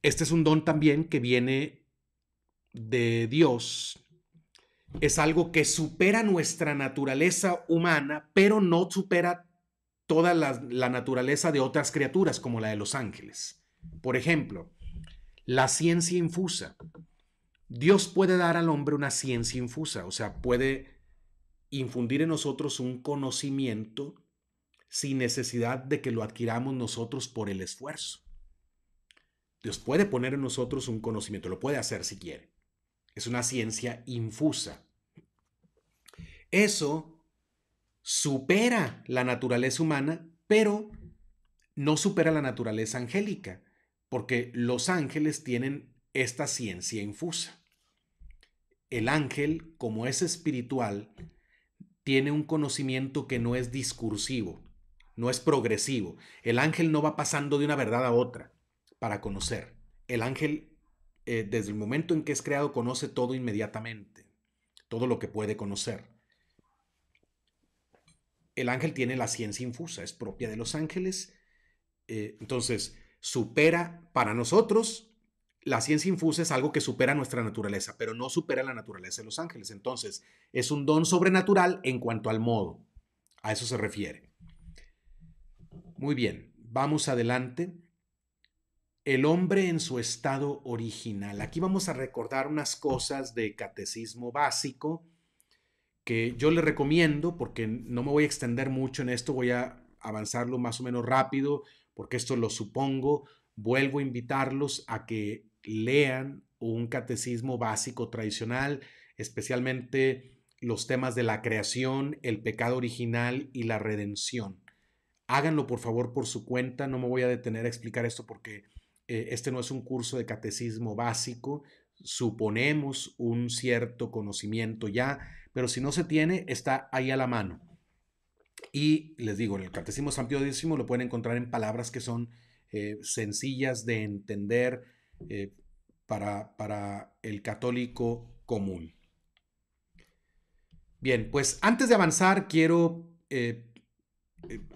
Este es un don también que viene de Dios. Es algo que supera nuestra naturaleza humana, pero no supera toda la, naturaleza de otras criaturas, como la de los ángeles. Por ejemplo, la ciencia infusa. Dios puede dar al hombre una ciencia infusa, o sea, puede infundir en nosotros un conocimiento sin necesidad de que lo adquiramos nosotros por el esfuerzo. Dios puede poner en nosotros un conocimiento, lo puede hacer si quiere. Es una ciencia infusa. Eso supera la naturaleza humana, pero no supera la naturaleza angélica, porque los ángeles tienen esta ciencia infusa. El ángel, como es espiritual, tiene un conocimiento que no es discursivo, no es progresivo. El ángel no va pasando de una verdad a otra para conocer. El ángel, eh, desde el momento en que es creado, conoce todo inmediatamente, todo lo que puede conocer. El ángel tiene la ciencia infusa, es propia de los ángeles. Eh, entonces, supera para nosotros la ciencia infusa es algo que supera nuestra naturaleza, pero no supera la naturaleza de los ángeles. Entonces, es un don sobrenatural en cuanto al modo. A eso se refiere. Muy bien, vamos adelante. El hombre en su estado original. Aquí vamos a recordar unas cosas de catecismo básico que yo le recomiendo porque no me voy a extender mucho en esto, voy a avanzarlo más o menos rápido porque esto lo supongo vuelvo a invitarlos a que lean un catecismo básico tradicional, especialmente los temas de la creación, el pecado original y la redención. Háganlo por favor por su cuenta, no me voy a detener a explicar esto porque eh, este no es un curso de catecismo básico, suponemos un cierto conocimiento ya, pero si no se tiene, está ahí a la mano. Y les digo, el Catecismo San lo pueden encontrar en palabras que son eh, sencillas de entender eh, para, para el católico común. Bien, pues antes de avanzar quiero eh,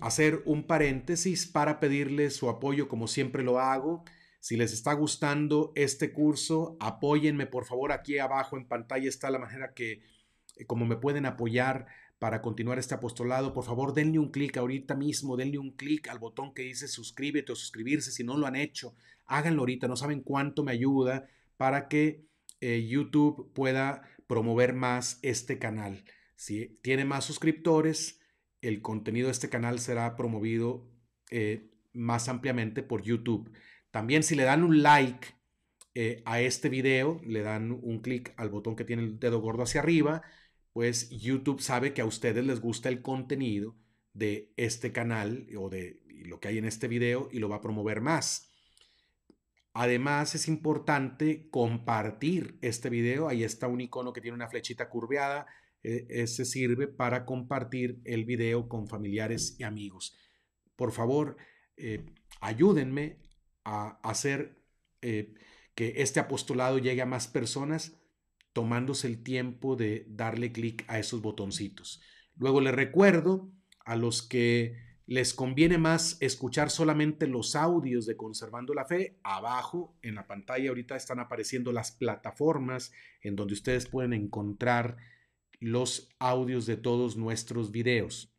hacer un paréntesis para pedirles su apoyo como siempre lo hago. Si les está gustando este curso, apóyenme por favor. Aquí abajo en pantalla está la manera que, como me pueden apoyar para continuar este apostolado. Por favor, denle un clic ahorita mismo, denle un clic al botón que dice suscríbete o suscribirse si no lo han hecho. Háganlo ahorita, no saben cuánto me ayuda para que eh, YouTube pueda promover más este canal. Si tiene más suscriptores, el contenido de este canal será promovido eh, más ampliamente por YouTube. También si le dan un like eh, a este video, le dan un clic al botón que tiene el dedo gordo hacia arriba, pues YouTube sabe que a ustedes les gusta el contenido de este canal o de lo que hay en este video y lo va a promover más. Además es importante compartir este video. Ahí está un icono que tiene una flechita curveada. E, ese sirve para compartir el video con familiares y amigos. Por favor, eh, ayúdenme a hacer eh, que este apostolado llegue a más personas tomándose el tiempo de darle clic a esos botoncitos. Luego les recuerdo a los que les conviene más escuchar solamente los audios de Conservando la Fe, abajo en la pantalla ahorita están apareciendo las plataformas en donde ustedes pueden encontrar los audios de todos nuestros videos.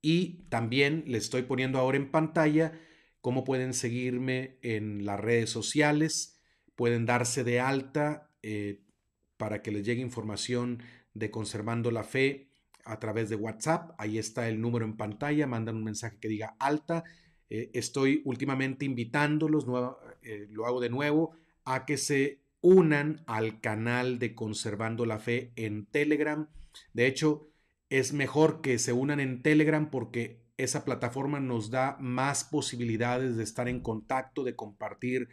Y también les estoy poniendo ahora en pantalla cómo pueden seguirme en las redes sociales pueden darse de alta eh, para que les llegue información de Conservando la Fe a través de WhatsApp. Ahí está el número en pantalla, mandan un mensaje que diga alta. Eh, estoy últimamente invitándolos, eh, lo hago de nuevo, a que se unan al canal de Conservando la Fe en Telegram. De hecho, es mejor que se unan en Telegram porque esa plataforma nos da más posibilidades de estar en contacto, de compartir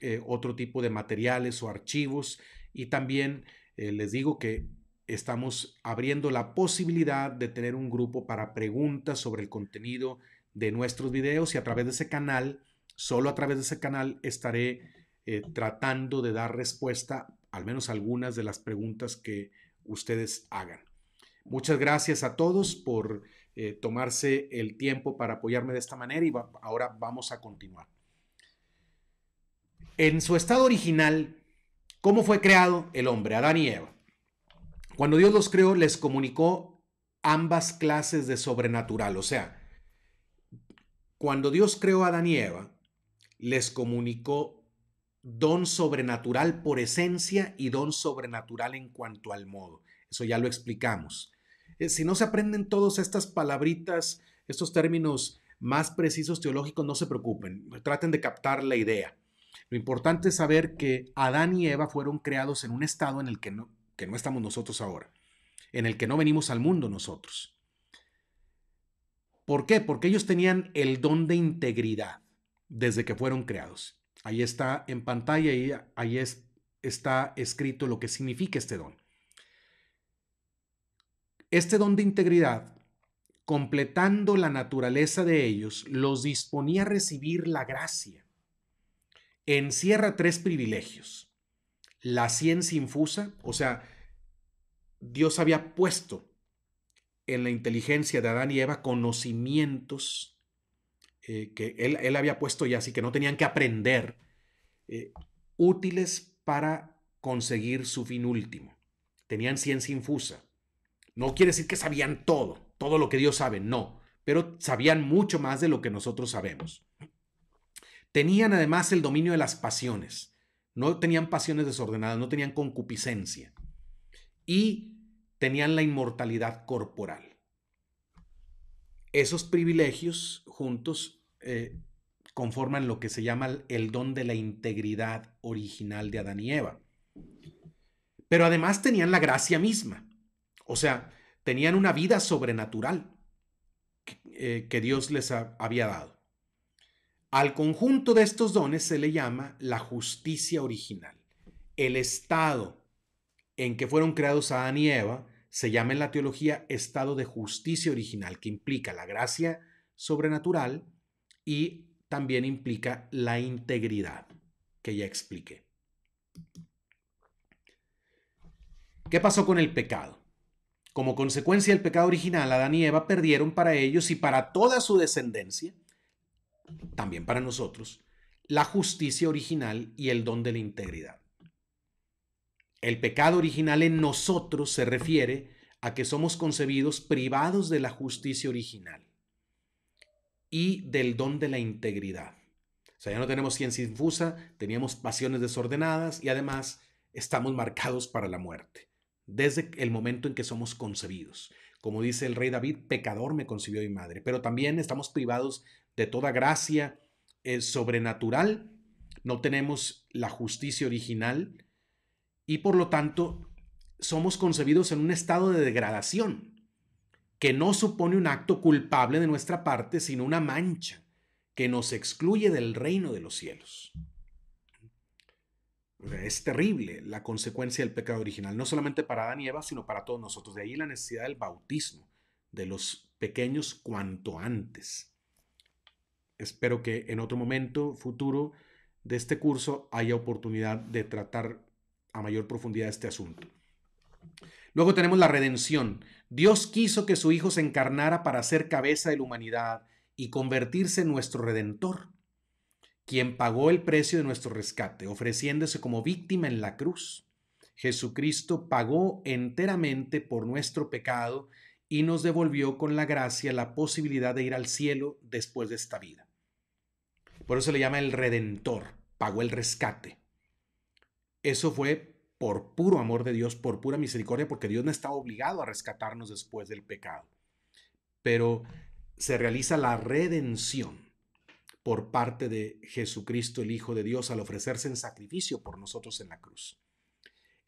eh, otro tipo de materiales o archivos y también eh, les digo que estamos abriendo la posibilidad de tener un grupo para preguntas sobre el contenido de nuestros videos y a través de ese canal, solo a través de ese canal estaré eh, tratando de dar respuesta al menos algunas de las preguntas que ustedes hagan. Muchas gracias a todos por tomarse el tiempo para apoyarme de esta manera y ahora vamos a continuar en su estado original, ¿cómo fue creado el hombre, Adán y Eva? Cuando Dios los creó, les comunicó ambas clases de sobrenatural. O sea, cuando Dios creó a Adán y Eva, les comunicó don sobrenatural por esencia y don sobrenatural en cuanto al modo. Eso ya lo explicamos. Eh, si no se aprenden todas estas palabritas, estos términos más precisos teológicos, no se preocupen, traten de captar la idea. Lo importante es saber que Adán y Eva fueron creados en un estado en el que no, que no estamos nosotros ahora, en el que no venimos al mundo nosotros. ¿Por qué? Porque ellos tenían el don de integridad desde que fueron creados. Ahí está en pantalla y ahí está escrito lo que significa este don. Este don de integridad completando la naturaleza de ellos, los disponía a recibir la gracia, encierra tres privilegios. La ciencia infusa, o sea, Dios había puesto en la inteligencia de Adán y Eva conocimientos eh, que él, había puesto ya, así que no tenían que aprender, eh, útiles para conseguir su fin último. Tenían ciencia infusa. No quiere decir que sabían todo, todo lo que Dios sabe, no, pero sabían mucho más de lo que nosotros sabemos. Tenían además el dominio de las pasiones. No tenían pasiones desordenadas, no tenían concupiscencia. Y tenían la inmortalidad corporal. Esos privilegios juntos eh, conforman lo que se llama el don de la integridad original de Adán y Eva. Pero además tenían la gracia misma. O sea, tenían una vida sobrenatural eh, que, Dios les había dado. Al conjunto de estos dones se le llama la justicia original. El estado en que fueron creados Adán y Eva se llama en la teología estado de justicia original, que implica la gracia sobrenatural y también implica la integridad, que ya expliqué. ¿Qué pasó con el pecado? Como consecuencia del pecado original, Adán y Eva perdieron para ellos y para toda su descendencia también para nosotros, la justicia original y el don de la integridad. El pecado original en nosotros se refiere a que somos concebidos privados de la justicia original y del don de la integridad. O sea, ya no tenemos ciencia infusa, teníamos pasiones desordenadas y además estamos marcados para la muerte, desde el momento en que somos concebidos. Como dice el rey David, pecador me concibió mi madre, pero también estamos privados de toda gracia es eh, sobrenatural, no tenemos la justicia original y por lo tanto somos concebidos en un estado de degradación que no supone un acto culpable de nuestra parte, sino una mancha que nos excluye del reino de los cielos. Es terrible la consecuencia del pecado original, no solamente para Adán y Eva, sino para todos nosotros. De ahí la necesidad del bautismo de los pequeños cuanto antes. Espero que en otro momento futuro de este curso haya oportunidad de tratar a mayor profundidad este asunto. Luego tenemos la redención. Dios quiso que su Hijo se encarnara para ser cabeza de la humanidad y convertirse en nuestro redentor, quien pagó el precio de nuestro rescate, ofreciéndose como víctima en la cruz. Jesucristo pagó enteramente por nuestro pecado y nos devolvió con la gracia la posibilidad de ir al cielo después de esta vida. Por eso le llama el redentor, pagó el rescate. Eso fue por puro amor de Dios, por pura misericordia, porque Dios no está obligado a rescatarnos después del pecado. Pero se realiza la redención por parte de Jesucristo, el Hijo de Dios, al ofrecerse en sacrificio por nosotros en la cruz.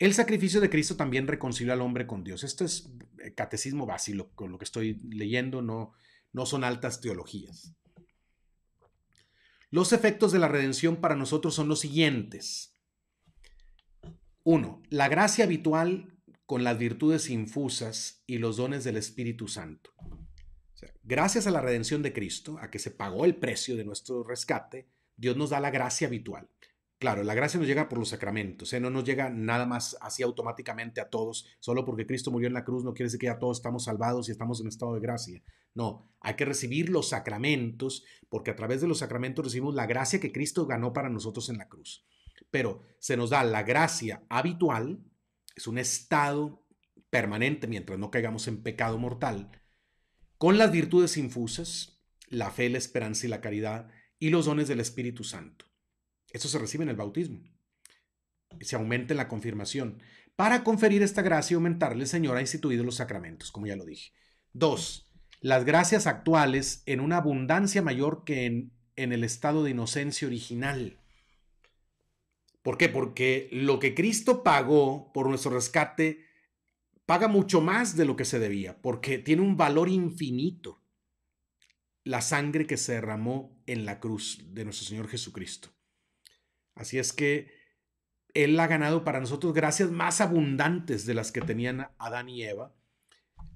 El sacrificio de Cristo también reconcilia al hombre con Dios. Esto es eh, catecismo básico, con lo que estoy leyendo, no, no son altas teologías. Los efectos de la redención para nosotros son los siguientes. Uno, la gracia habitual con las virtudes infusas y los dones del Espíritu Santo. gracias a la redención de Cristo, a que se pagó el precio de nuestro rescate, Dios nos da la gracia habitual. Claro, la gracia nos llega por los sacramentos, ¿eh? no nos llega nada más así automáticamente a todos, solo porque Cristo murió en la cruz no quiere decir que ya todos estamos salvados y estamos en estado de gracia. No, hay que recibir los sacramentos porque a través de los sacramentos recibimos la gracia que Cristo ganó para nosotros en la cruz. Pero se nos da la gracia habitual, es un estado permanente mientras no caigamos en pecado mortal, con las virtudes infusas, la fe, la esperanza y la caridad y los dones del Espíritu Santo. Eso se recibe en el bautismo. Se aumenta en la confirmación. Para conferir esta gracia y aumentarle, el Señor ha instituido los sacramentos, como ya lo dije. Dos, las gracias actuales en una abundancia mayor que en, en el estado de inocencia original. ¿Por qué? Porque lo que Cristo pagó por nuestro rescate paga mucho más de lo que se debía, porque tiene un valor infinito la sangre que se derramó en la cruz de nuestro Señor Jesucristo. Así es que Él ha ganado para nosotros gracias más abundantes de las que tenían Adán y Eva.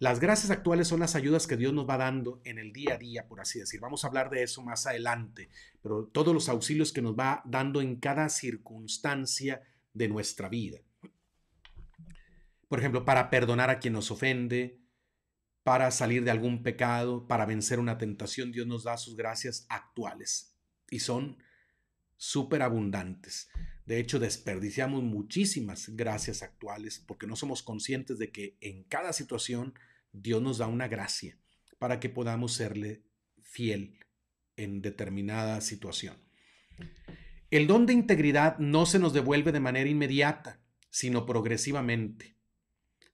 Las gracias actuales son las ayudas que Dios nos va dando en el día a día, por así decir. Vamos a hablar de eso más adelante, pero todos los auxilios que nos va dando en cada circunstancia de nuestra vida. Por ejemplo, para perdonar a quien nos ofende, para salir de algún pecado, para vencer una tentación, Dios nos da sus gracias actuales. Y son súper abundantes. De hecho, desperdiciamos muchísimas gracias actuales porque no somos conscientes de que en cada situación Dios nos da una gracia para que podamos serle fiel en determinada situación. El don de integridad no se nos devuelve de manera inmediata, sino progresivamente,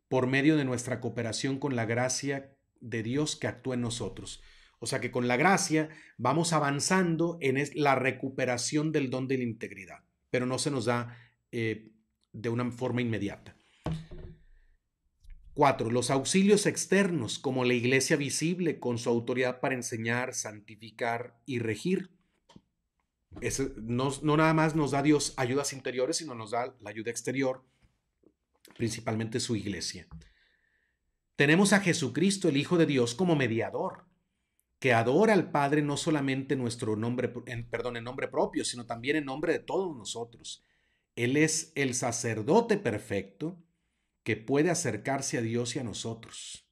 por medio de nuestra cooperación con la gracia de Dios que actúa en nosotros. O sea que con la gracia vamos avanzando en la recuperación del don de la integridad, pero no se nos da eh, de una forma inmediata. Cuatro, Los auxilios externos, como la iglesia visible, con su autoridad para enseñar, santificar y regir. no, no, nada más nos da Dios ayudas interiores, sino nos da la ayuda exterior, principalmente su iglesia. Tenemos a Jesucristo, el Hijo de Dios, como mediador que adora al Padre no solamente nuestro nombre, perdón, en nombre propio, sino también en nombre de todos nosotros. Él es el sacerdote perfecto que puede acercarse a Dios y a nosotros,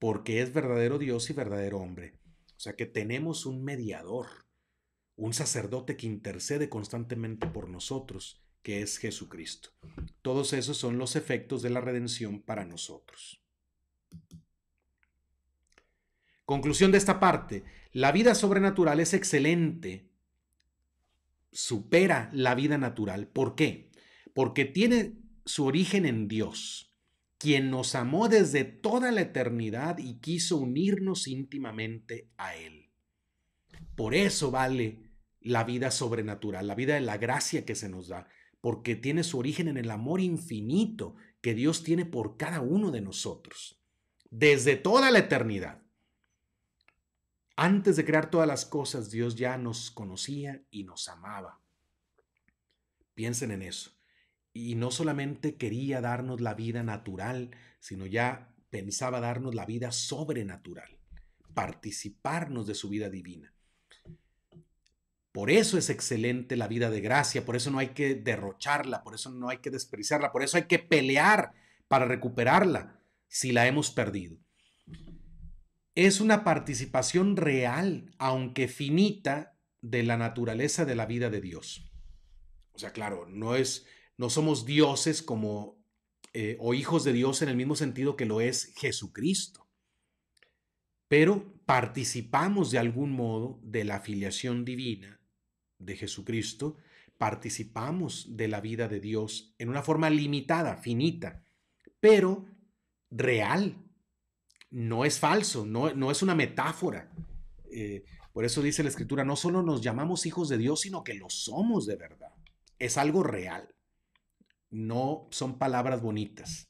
porque es verdadero Dios y verdadero hombre. O sea que tenemos un mediador, un sacerdote que intercede constantemente por nosotros, que es Jesucristo. Todos esos son los efectos de la redención para nosotros. Conclusión de esta parte, la vida sobrenatural es excelente, supera la vida natural. ¿Por qué? Porque tiene su origen en Dios, quien nos amó desde toda la eternidad y quiso unirnos íntimamente a Él. Por eso vale la vida sobrenatural, la vida de la gracia que se nos da, porque tiene su origen en el amor infinito que Dios tiene por cada uno de nosotros, desde toda la eternidad. Antes de crear todas las cosas, Dios ya nos conocía y nos amaba. Piensen en eso. Y no solamente quería darnos la vida natural, sino ya pensaba darnos la vida sobrenatural, participarnos de su vida divina. Por eso es excelente la vida de gracia, por eso no hay que derrocharla, por eso no hay que despreciarla, por eso hay que pelear para recuperarla si la hemos perdido es una participación real, aunque finita, de la naturaleza de la vida de Dios. O sea, claro, no es, no somos dioses como eh, o hijos de Dios en el mismo sentido que lo es Jesucristo, pero participamos de algún modo de la filiación divina de Jesucristo, participamos de la vida de Dios en una forma limitada, finita, pero real, no es falso, no, es una metáfora. Eh, por eso dice la escritura, no solo nos llamamos hijos de Dios, sino que lo somos de verdad. Es algo real. No son palabras bonitas.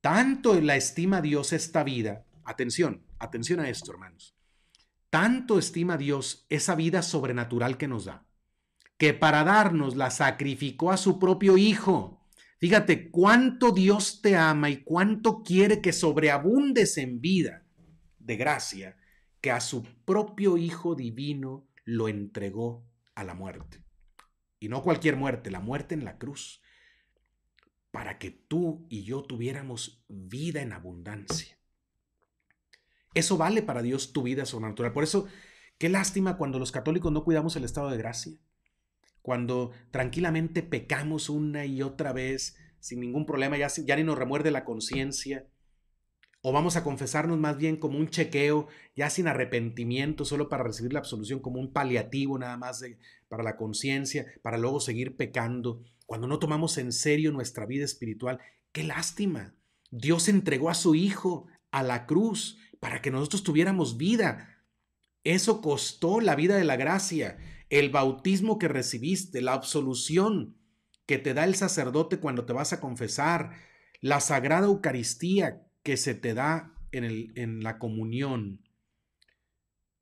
Tanto la estima Dios esta vida, atención, atención a esto, hermanos. Tanto estima Dios esa vida sobrenatural que nos da, que para darnos la sacrificó a su propio Hijo Fíjate cuánto Dios te ama y cuánto quiere que sobreabundes en vida de gracia, que a su propio Hijo Divino lo entregó a la muerte. Y no cualquier muerte, la muerte en la cruz, para que tú y yo tuviéramos vida en abundancia. Eso vale para Dios tu vida sobrenatural. Por eso, qué lástima cuando los católicos no cuidamos el estado de gracia cuando tranquilamente pecamos una y otra vez sin ningún problema, ya, ya ni nos remuerde la conciencia, o vamos a confesarnos más bien como un chequeo, ya sin arrepentimiento, solo para recibir la absolución, como un paliativo nada más para la conciencia, para luego seguir pecando, cuando no tomamos en serio nuestra vida espiritual, qué lástima. Dios entregó a su Hijo a la cruz para que nosotros tuviéramos vida. Eso costó la vida de la gracia el bautismo que recibiste, la absolución que te da el sacerdote cuando te vas a confesar, la sagrada Eucaristía que se te da en, el, en la comunión,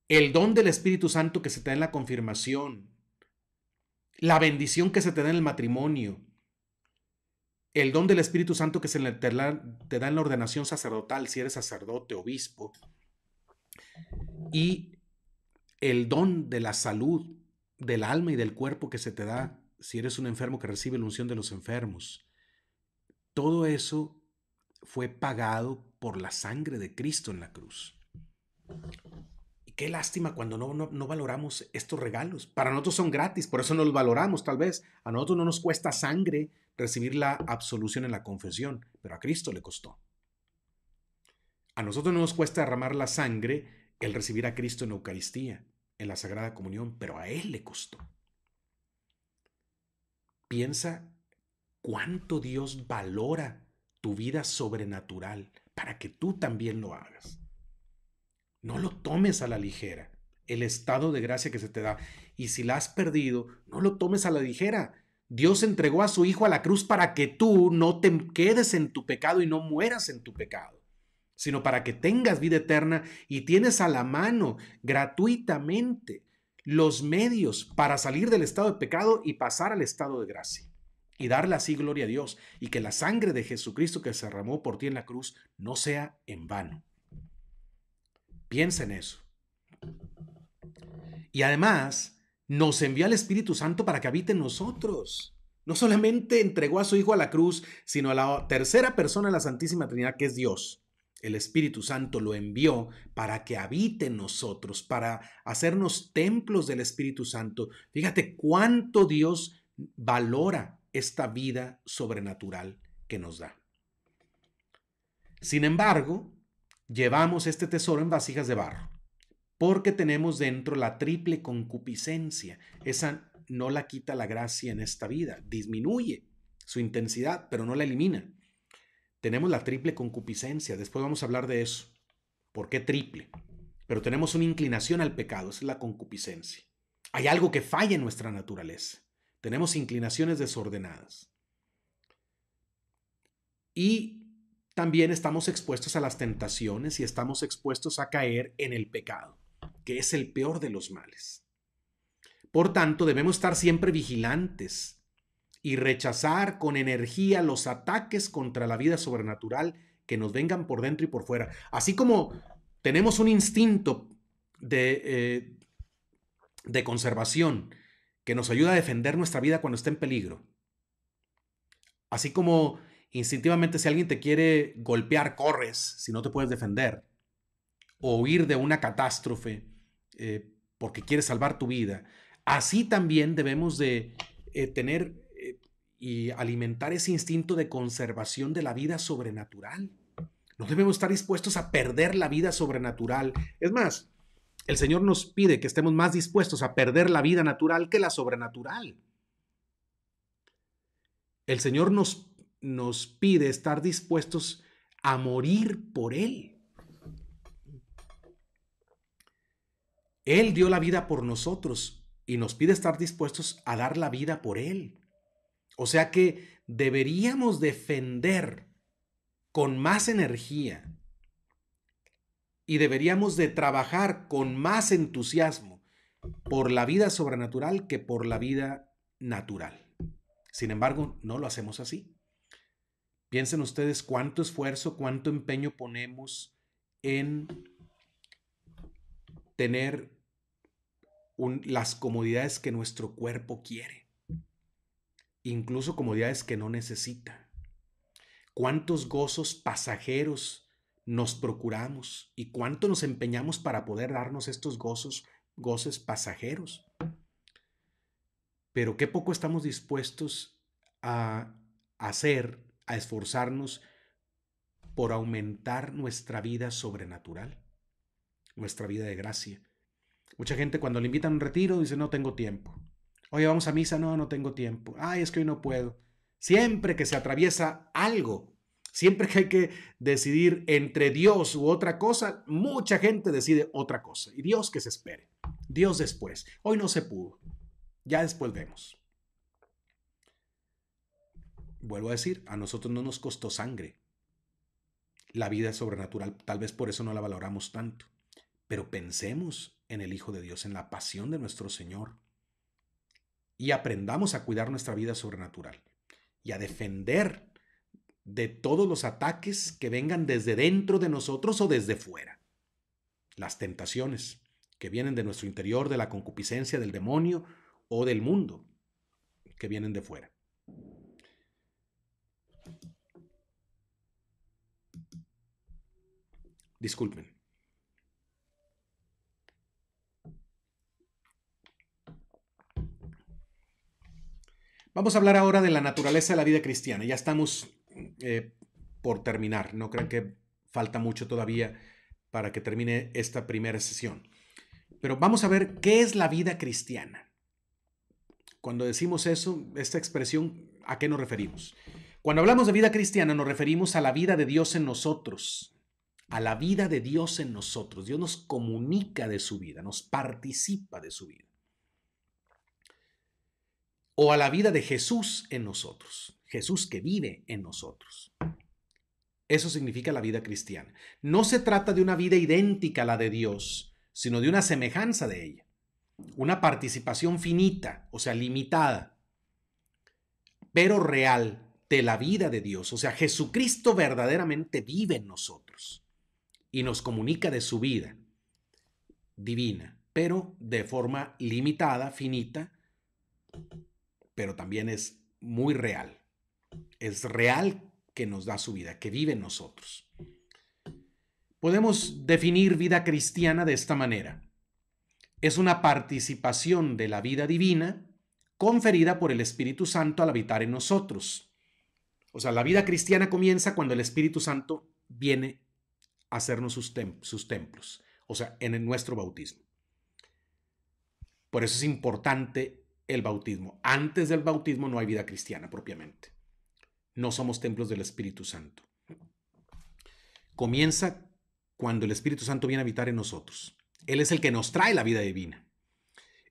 el don del Espíritu Santo que se te da en la confirmación, la bendición que se te da en el matrimonio, el don del Espíritu Santo que se te da en la ordenación sacerdotal, si eres sacerdote, obispo, y el don de la salud del alma y del cuerpo que se te da si eres un enfermo que recibe la unción de los enfermos. Todo eso fue pagado por la sangre de Cristo en la cruz. Y qué lástima cuando no, no, valoramos estos regalos. Para nosotros son gratis, por eso no los valoramos tal vez. A nosotros no nos cuesta sangre recibir la absolución en la confesión, pero a Cristo le costó. A nosotros no nos cuesta derramar la sangre el recibir a Cristo en la Eucaristía, en la Sagrada Comunión, pero a él le costó. Piensa cuánto Dios valora tu vida sobrenatural para que tú también lo hagas. No lo tomes a la ligera, el estado de gracia que se te da. Y si la has perdido, no lo tomes a la ligera. Dios entregó a su Hijo a la cruz para que tú no te quedes en tu pecado y no mueras en tu pecado sino para que tengas vida eterna y tienes a la mano gratuitamente los medios para salir del estado de pecado y pasar al estado de gracia y darle así gloria a Dios y que la sangre de Jesucristo que se derramó por ti en la cruz no sea en vano. Piensa en eso. Y además nos envió el Espíritu Santo para que habite en nosotros. No solamente entregó a su Hijo a la cruz, sino a la tercera persona de la Santísima Trinidad, que es Dios. El Espíritu Santo lo envió para que habite en nosotros, para hacernos templos del Espíritu Santo. Fíjate cuánto Dios valora esta vida sobrenatural que nos da. Sin embargo, llevamos este tesoro en vasijas de barro, porque tenemos dentro la triple concupiscencia. Esa no la quita la gracia en esta vida, disminuye su intensidad, pero no la elimina tenemos la triple concupiscencia, después vamos a hablar de eso. ¿Por qué triple? Pero tenemos una inclinación al pecado, esa es la concupiscencia. Hay algo que falla en nuestra naturaleza. Tenemos inclinaciones desordenadas. Y también estamos expuestos a las tentaciones y estamos expuestos a caer en el pecado, que es el peor de los males. Por tanto, debemos estar siempre vigilantes y rechazar con energía los ataques contra la vida sobrenatural que nos vengan por dentro y por fuera. Así como tenemos un instinto de, eh, de conservación que nos ayuda a defender nuestra vida cuando está en peligro. Así como instintivamente si alguien te quiere golpear, corres si no te puedes defender. O huir de una catástrofe eh, porque quiere salvar tu vida. Así también debemos de eh, tener y alimentar ese instinto de conservación de la vida sobrenatural. No debemos estar dispuestos a perder la vida sobrenatural. Es más, el Señor nos pide que estemos más dispuestos a perder la vida natural que la sobrenatural. El Señor nos, nos pide estar dispuestos a morir por Él. Él dio la vida por nosotros y nos pide estar dispuestos a dar la vida por Él. O sea que deberíamos defender con más energía y deberíamos de trabajar con más entusiasmo por la vida sobrenatural que por la vida natural. Sin embargo, no lo hacemos así. Piensen ustedes cuánto esfuerzo, cuánto empeño ponemos en tener las comodidades que nuestro cuerpo quiere incluso comodidades que no necesita. Cuántos gozos pasajeros nos procuramos y cuánto nos empeñamos para poder darnos estos gozos, goces pasajeros. Pero qué poco estamos dispuestos a hacer, a esforzarnos por aumentar nuestra vida sobrenatural, nuestra vida de gracia. Mucha gente cuando le invitan a un retiro dice, no tengo tiempo. Oye, vamos a misa, no, no tengo tiempo. Ay, es que hoy no puedo. Siempre que se atraviesa algo, siempre que hay que decidir entre Dios u otra cosa, mucha gente decide otra cosa. Y Dios que se espere. Dios después. Hoy no se pudo. Ya después vemos. Vuelvo a decir, a nosotros no nos costó sangre. La vida es sobrenatural, tal vez por eso no la valoramos tanto. Pero pensemos en el Hijo de Dios, en la pasión de nuestro Señor y aprendamos a cuidar nuestra vida sobrenatural y a defender de todos los ataques que vengan desde dentro de nosotros o desde fuera. Las tentaciones que vienen de nuestro interior, de la concupiscencia del demonio o del mundo, que vienen de fuera. Disculpen. Vamos a hablar ahora de la naturaleza de la vida cristiana. Ya estamos eh, por terminar. No creo que falta mucho todavía para que termine esta primera sesión. Pero vamos a ver qué es la vida cristiana. Cuando decimos eso, esta expresión, ¿a qué nos referimos? Cuando hablamos de vida cristiana nos referimos a la vida de Dios en nosotros, a la vida de Dios en nosotros. Dios nos comunica de su vida, nos participa de su vida o a la vida de Jesús en nosotros, Jesús que vive en nosotros. Eso significa la vida cristiana. No se trata de una vida idéntica a la de Dios, sino de una semejanza de ella, una participación finita, o sea, limitada, pero real de la vida de Dios. O sea, Jesucristo verdaderamente vive en nosotros y nos comunica de su vida divina, pero de forma limitada, finita, pero también es muy real. Es real que nos da su vida, que vive en nosotros. Podemos definir vida cristiana de esta manera. Es una participación de la vida divina conferida por el Espíritu Santo al habitar en nosotros. O sea, la vida cristiana comienza cuando el Espíritu Santo viene a hacernos sus, sus templos, o sea, en nuestro bautismo. Por eso es importante el bautismo. Antes del bautismo no hay vida cristiana propiamente. No somos templos del Espíritu Santo. Comienza cuando el Espíritu Santo viene a habitar en nosotros. Él es el que nos trae la vida divina.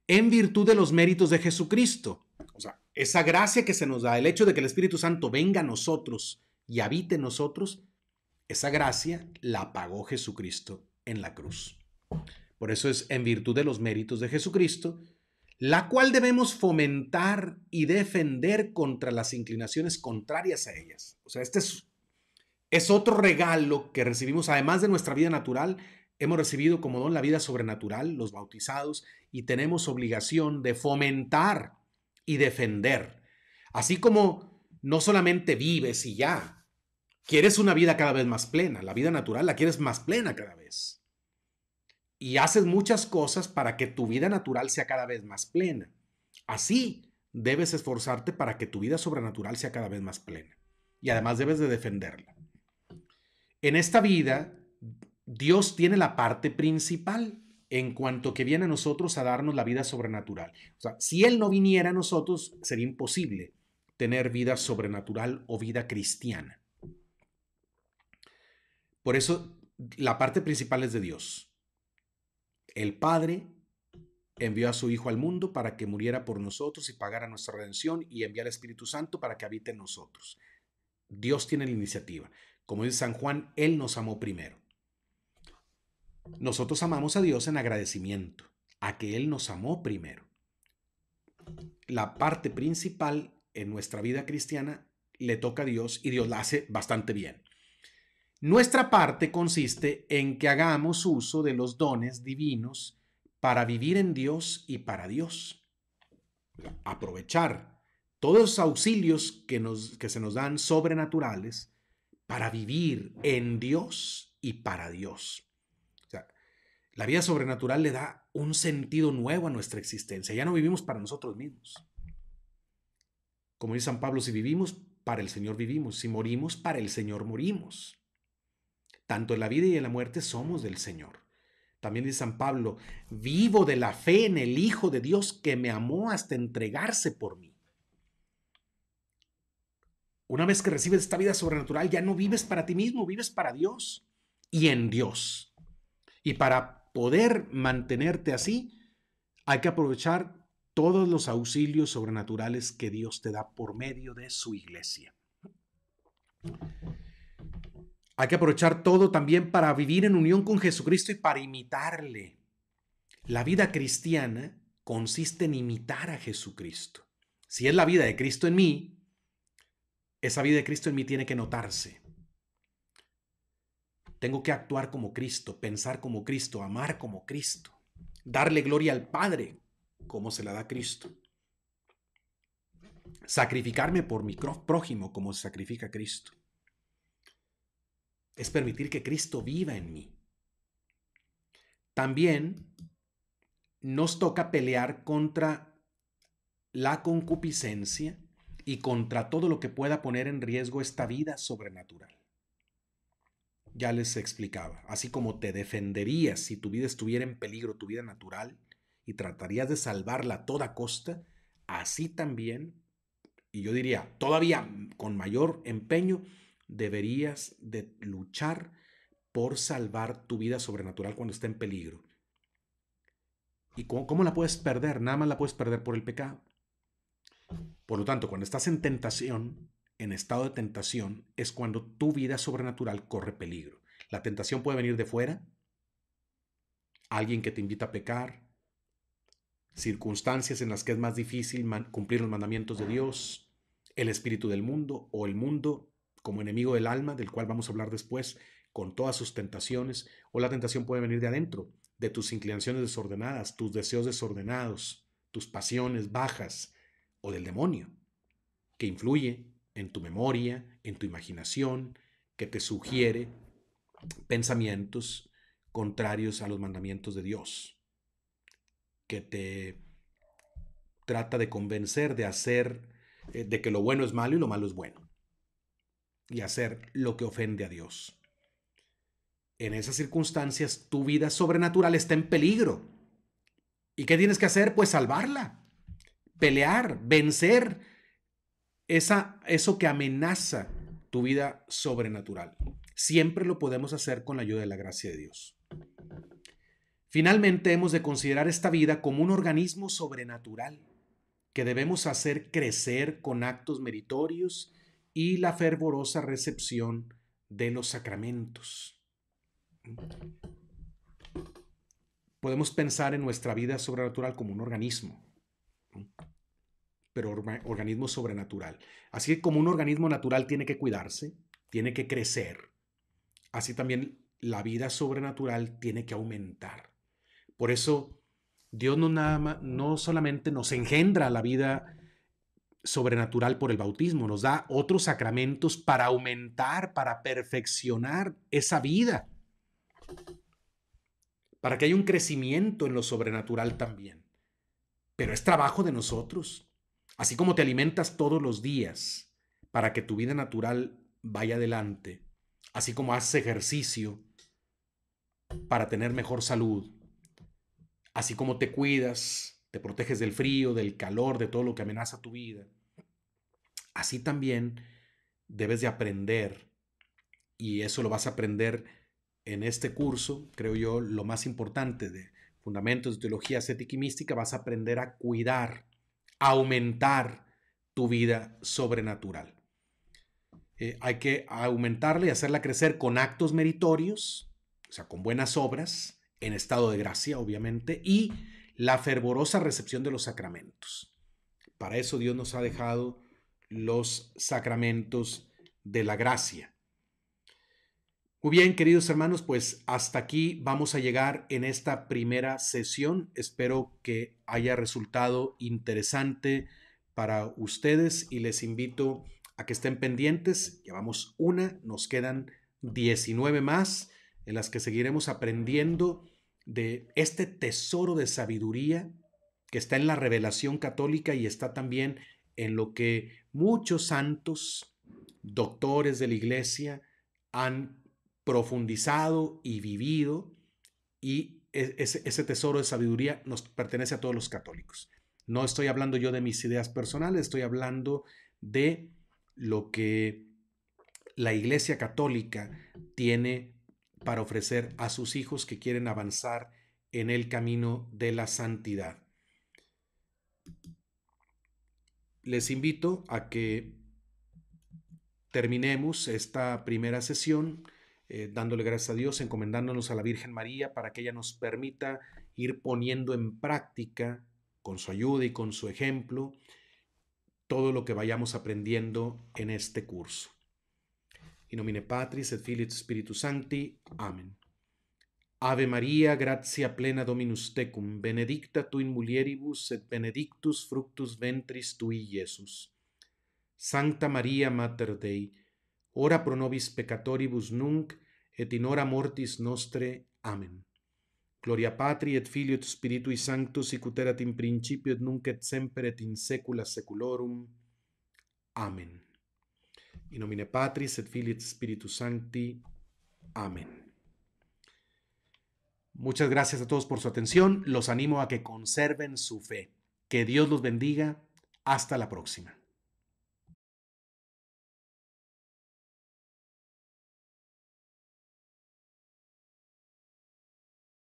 En virtud de los méritos de Jesucristo. O sea, esa gracia que se nos da, el hecho de que el Espíritu Santo venga a nosotros y habite en nosotros, esa gracia la pagó Jesucristo en la cruz. Por eso es en virtud de los méritos de Jesucristo la cual debemos fomentar y defender contra las inclinaciones contrarias a ellas. O sea, este es, es otro regalo que recibimos, además de nuestra vida natural, hemos recibido como don la vida sobrenatural, los bautizados, y tenemos obligación de fomentar y defender. Así como no solamente vives y ya, quieres una vida cada vez más plena, la vida natural la quieres más plena cada vez y haces muchas cosas para que tu vida natural sea cada vez más plena. Así debes esforzarte para que tu vida sobrenatural sea cada vez más plena. Y además debes de defenderla. En esta vida, Dios tiene la parte principal en cuanto que viene a nosotros a darnos la vida sobrenatural. O sea, si Él no viniera a nosotros, sería imposible tener vida sobrenatural o vida cristiana. Por eso, la parte principal es de Dios. El Padre envió a su Hijo al mundo para que muriera por nosotros y pagara nuestra redención y enviar al Espíritu Santo para que habite en nosotros. Dios tiene la iniciativa. Como dice San Juan, Él nos amó primero. Nosotros amamos a Dios en agradecimiento, a que Él nos amó primero. La parte principal en nuestra vida cristiana le toca a Dios y Dios la hace bastante bien. Nuestra parte consiste en que hagamos uso de los dones divinos para vivir en Dios y para Dios. Aprovechar todos los auxilios que, nos, se nos dan sobrenaturales para vivir en Dios y para Dios. la vida sobrenatural le da un sentido nuevo a nuestra existencia. Ya no vivimos para nosotros mismos. Como dice San Pablo, si vivimos, para el Señor vivimos. Si morimos, para el Señor morimos tanto en la vida y en la muerte somos del Señor. También dice San Pablo, vivo de la fe en el Hijo de Dios que me amó hasta entregarse por mí. Una vez que recibes esta vida sobrenatural, ya no vives para ti mismo, vives para Dios y en Dios. Y para poder mantenerte así, hay que aprovechar todos los auxilios sobrenaturales que Dios te da por medio de su iglesia. Hay que aprovechar todo también para vivir en unión con Jesucristo y para imitarle. La vida cristiana consiste en imitar a Jesucristo. Si es la vida de Cristo en mí, esa vida de Cristo en mí tiene que notarse. Tengo que actuar como Cristo, pensar como Cristo, amar como Cristo, darle gloria al Padre como se la da Cristo. Sacrificarme por mi prójimo como se sacrifica Cristo es permitir que Cristo viva en mí. También nos toca pelear contra la concupiscencia y contra todo lo que pueda poner en riesgo esta vida sobrenatural. Ya les explicaba, así como te defenderías si tu vida estuviera en peligro, tu vida natural, y tratarías de salvarla a toda costa, así también, y yo diría, todavía con mayor empeño, deberías de luchar por salvar tu vida sobrenatural cuando está en peligro. ¿Y cómo, la puedes perder? Nada más la puedes perder por el pecado. Por lo tanto, cuando estás en tentación, en estado de tentación, es cuando tu vida sobrenatural corre peligro. La tentación puede venir de fuera, alguien que te invita a pecar, circunstancias en las que es más difícil cumplir los mandamientos de Dios, el espíritu del mundo o el mundo como enemigo del alma, del cual vamos a hablar después, con todas sus tentaciones, o la tentación puede venir de adentro, de tus inclinaciones desordenadas, tus deseos desordenados, tus pasiones bajas, o del demonio, que influye en tu memoria, en tu imaginación, que te sugiere pensamientos contrarios a los mandamientos de Dios, que te trata de convencer de hacer, eh, de que lo bueno es malo y lo malo es bueno y hacer lo que ofende a Dios. En esas circunstancias, tu vida sobrenatural está en peligro. ¿Y qué tienes que hacer? Pues salvarla, pelear, vencer esa, eso que amenaza tu vida sobrenatural. Siempre lo podemos hacer con la ayuda de la gracia de Dios. Finalmente, hemos de considerar esta vida como un organismo sobrenatural que debemos hacer crecer con actos meritorios y la fervorosa recepción de los sacramentos. Podemos pensar en nuestra vida sobrenatural como un organismo, pero organismo sobrenatural. Así que como un organismo natural tiene que cuidarse, tiene que crecer, así también la vida sobrenatural tiene que aumentar. Por eso Dios no, nada no solamente nos engendra la vida sobrenatural por el bautismo, nos da otros sacramentos para aumentar, para perfeccionar esa vida, para que haya un crecimiento en lo sobrenatural también. Pero es trabajo de nosotros, así como te alimentas todos los días para que tu vida natural vaya adelante, así como haces ejercicio para tener mejor salud, así como te cuidas te proteges del frío, del calor, de todo lo que amenaza tu vida. Así también debes de aprender, y eso lo vas a aprender en este curso, creo yo, lo más importante de Fundamentos de Teología Ascética y Mística, vas a aprender a cuidar, aumentar tu vida sobrenatural. Eh, hay que aumentarla y hacerla crecer con actos meritorios, o sea, con buenas obras, en estado de gracia, obviamente, y la fervorosa recepción de los sacramentos. Para eso Dios nos ha dejado los sacramentos de la gracia. Muy bien, queridos hermanos, pues hasta aquí vamos a llegar en esta primera sesión. Espero que haya resultado interesante para ustedes y les invito a que estén pendientes. Llevamos una, nos quedan 19 más en las que seguiremos aprendiendo de este tesoro de sabiduría que está en la revelación católica y está también en lo que muchos santos, doctores de la iglesia, han profundizado y vivido y e-, ese, tesoro de sabiduría nos pertenece a todos los católicos. No estoy hablando yo de mis ideas personales, estoy hablando de lo que la Iglesia Católica tiene para ofrecer a sus hijos que quieren avanzar en el camino de la santidad. Les invito a que terminemos esta primera sesión eh, dándole gracias a Dios, encomendándonos a la Virgen María para que ella nos permita ir poniendo en práctica, con su ayuda y con su ejemplo, todo lo que vayamos aprendiendo en este curso. In nomine Patris et Filii et Spiritus Sancti. Amen. Ave Maria, gratia plena Dominus tecum, benedicta tu in mulieribus et benedictus fructus ventris tui, Iesus. Sancta Maria, Mater Dei, ora pro nobis peccatoribus nunc et in hora mortis nostre. Amen. Gloria Patri et Filio et Spiritui Sanctus, sic erat in principio et nunc et semper et in saecula saeculorum. Amen. In nomine Patris et Filii et Spiritus Sancti. Amén. Muchas gracias a todos por su atención. Los animo a que conserven su fe. Que Dios los bendiga. Hasta la próxima.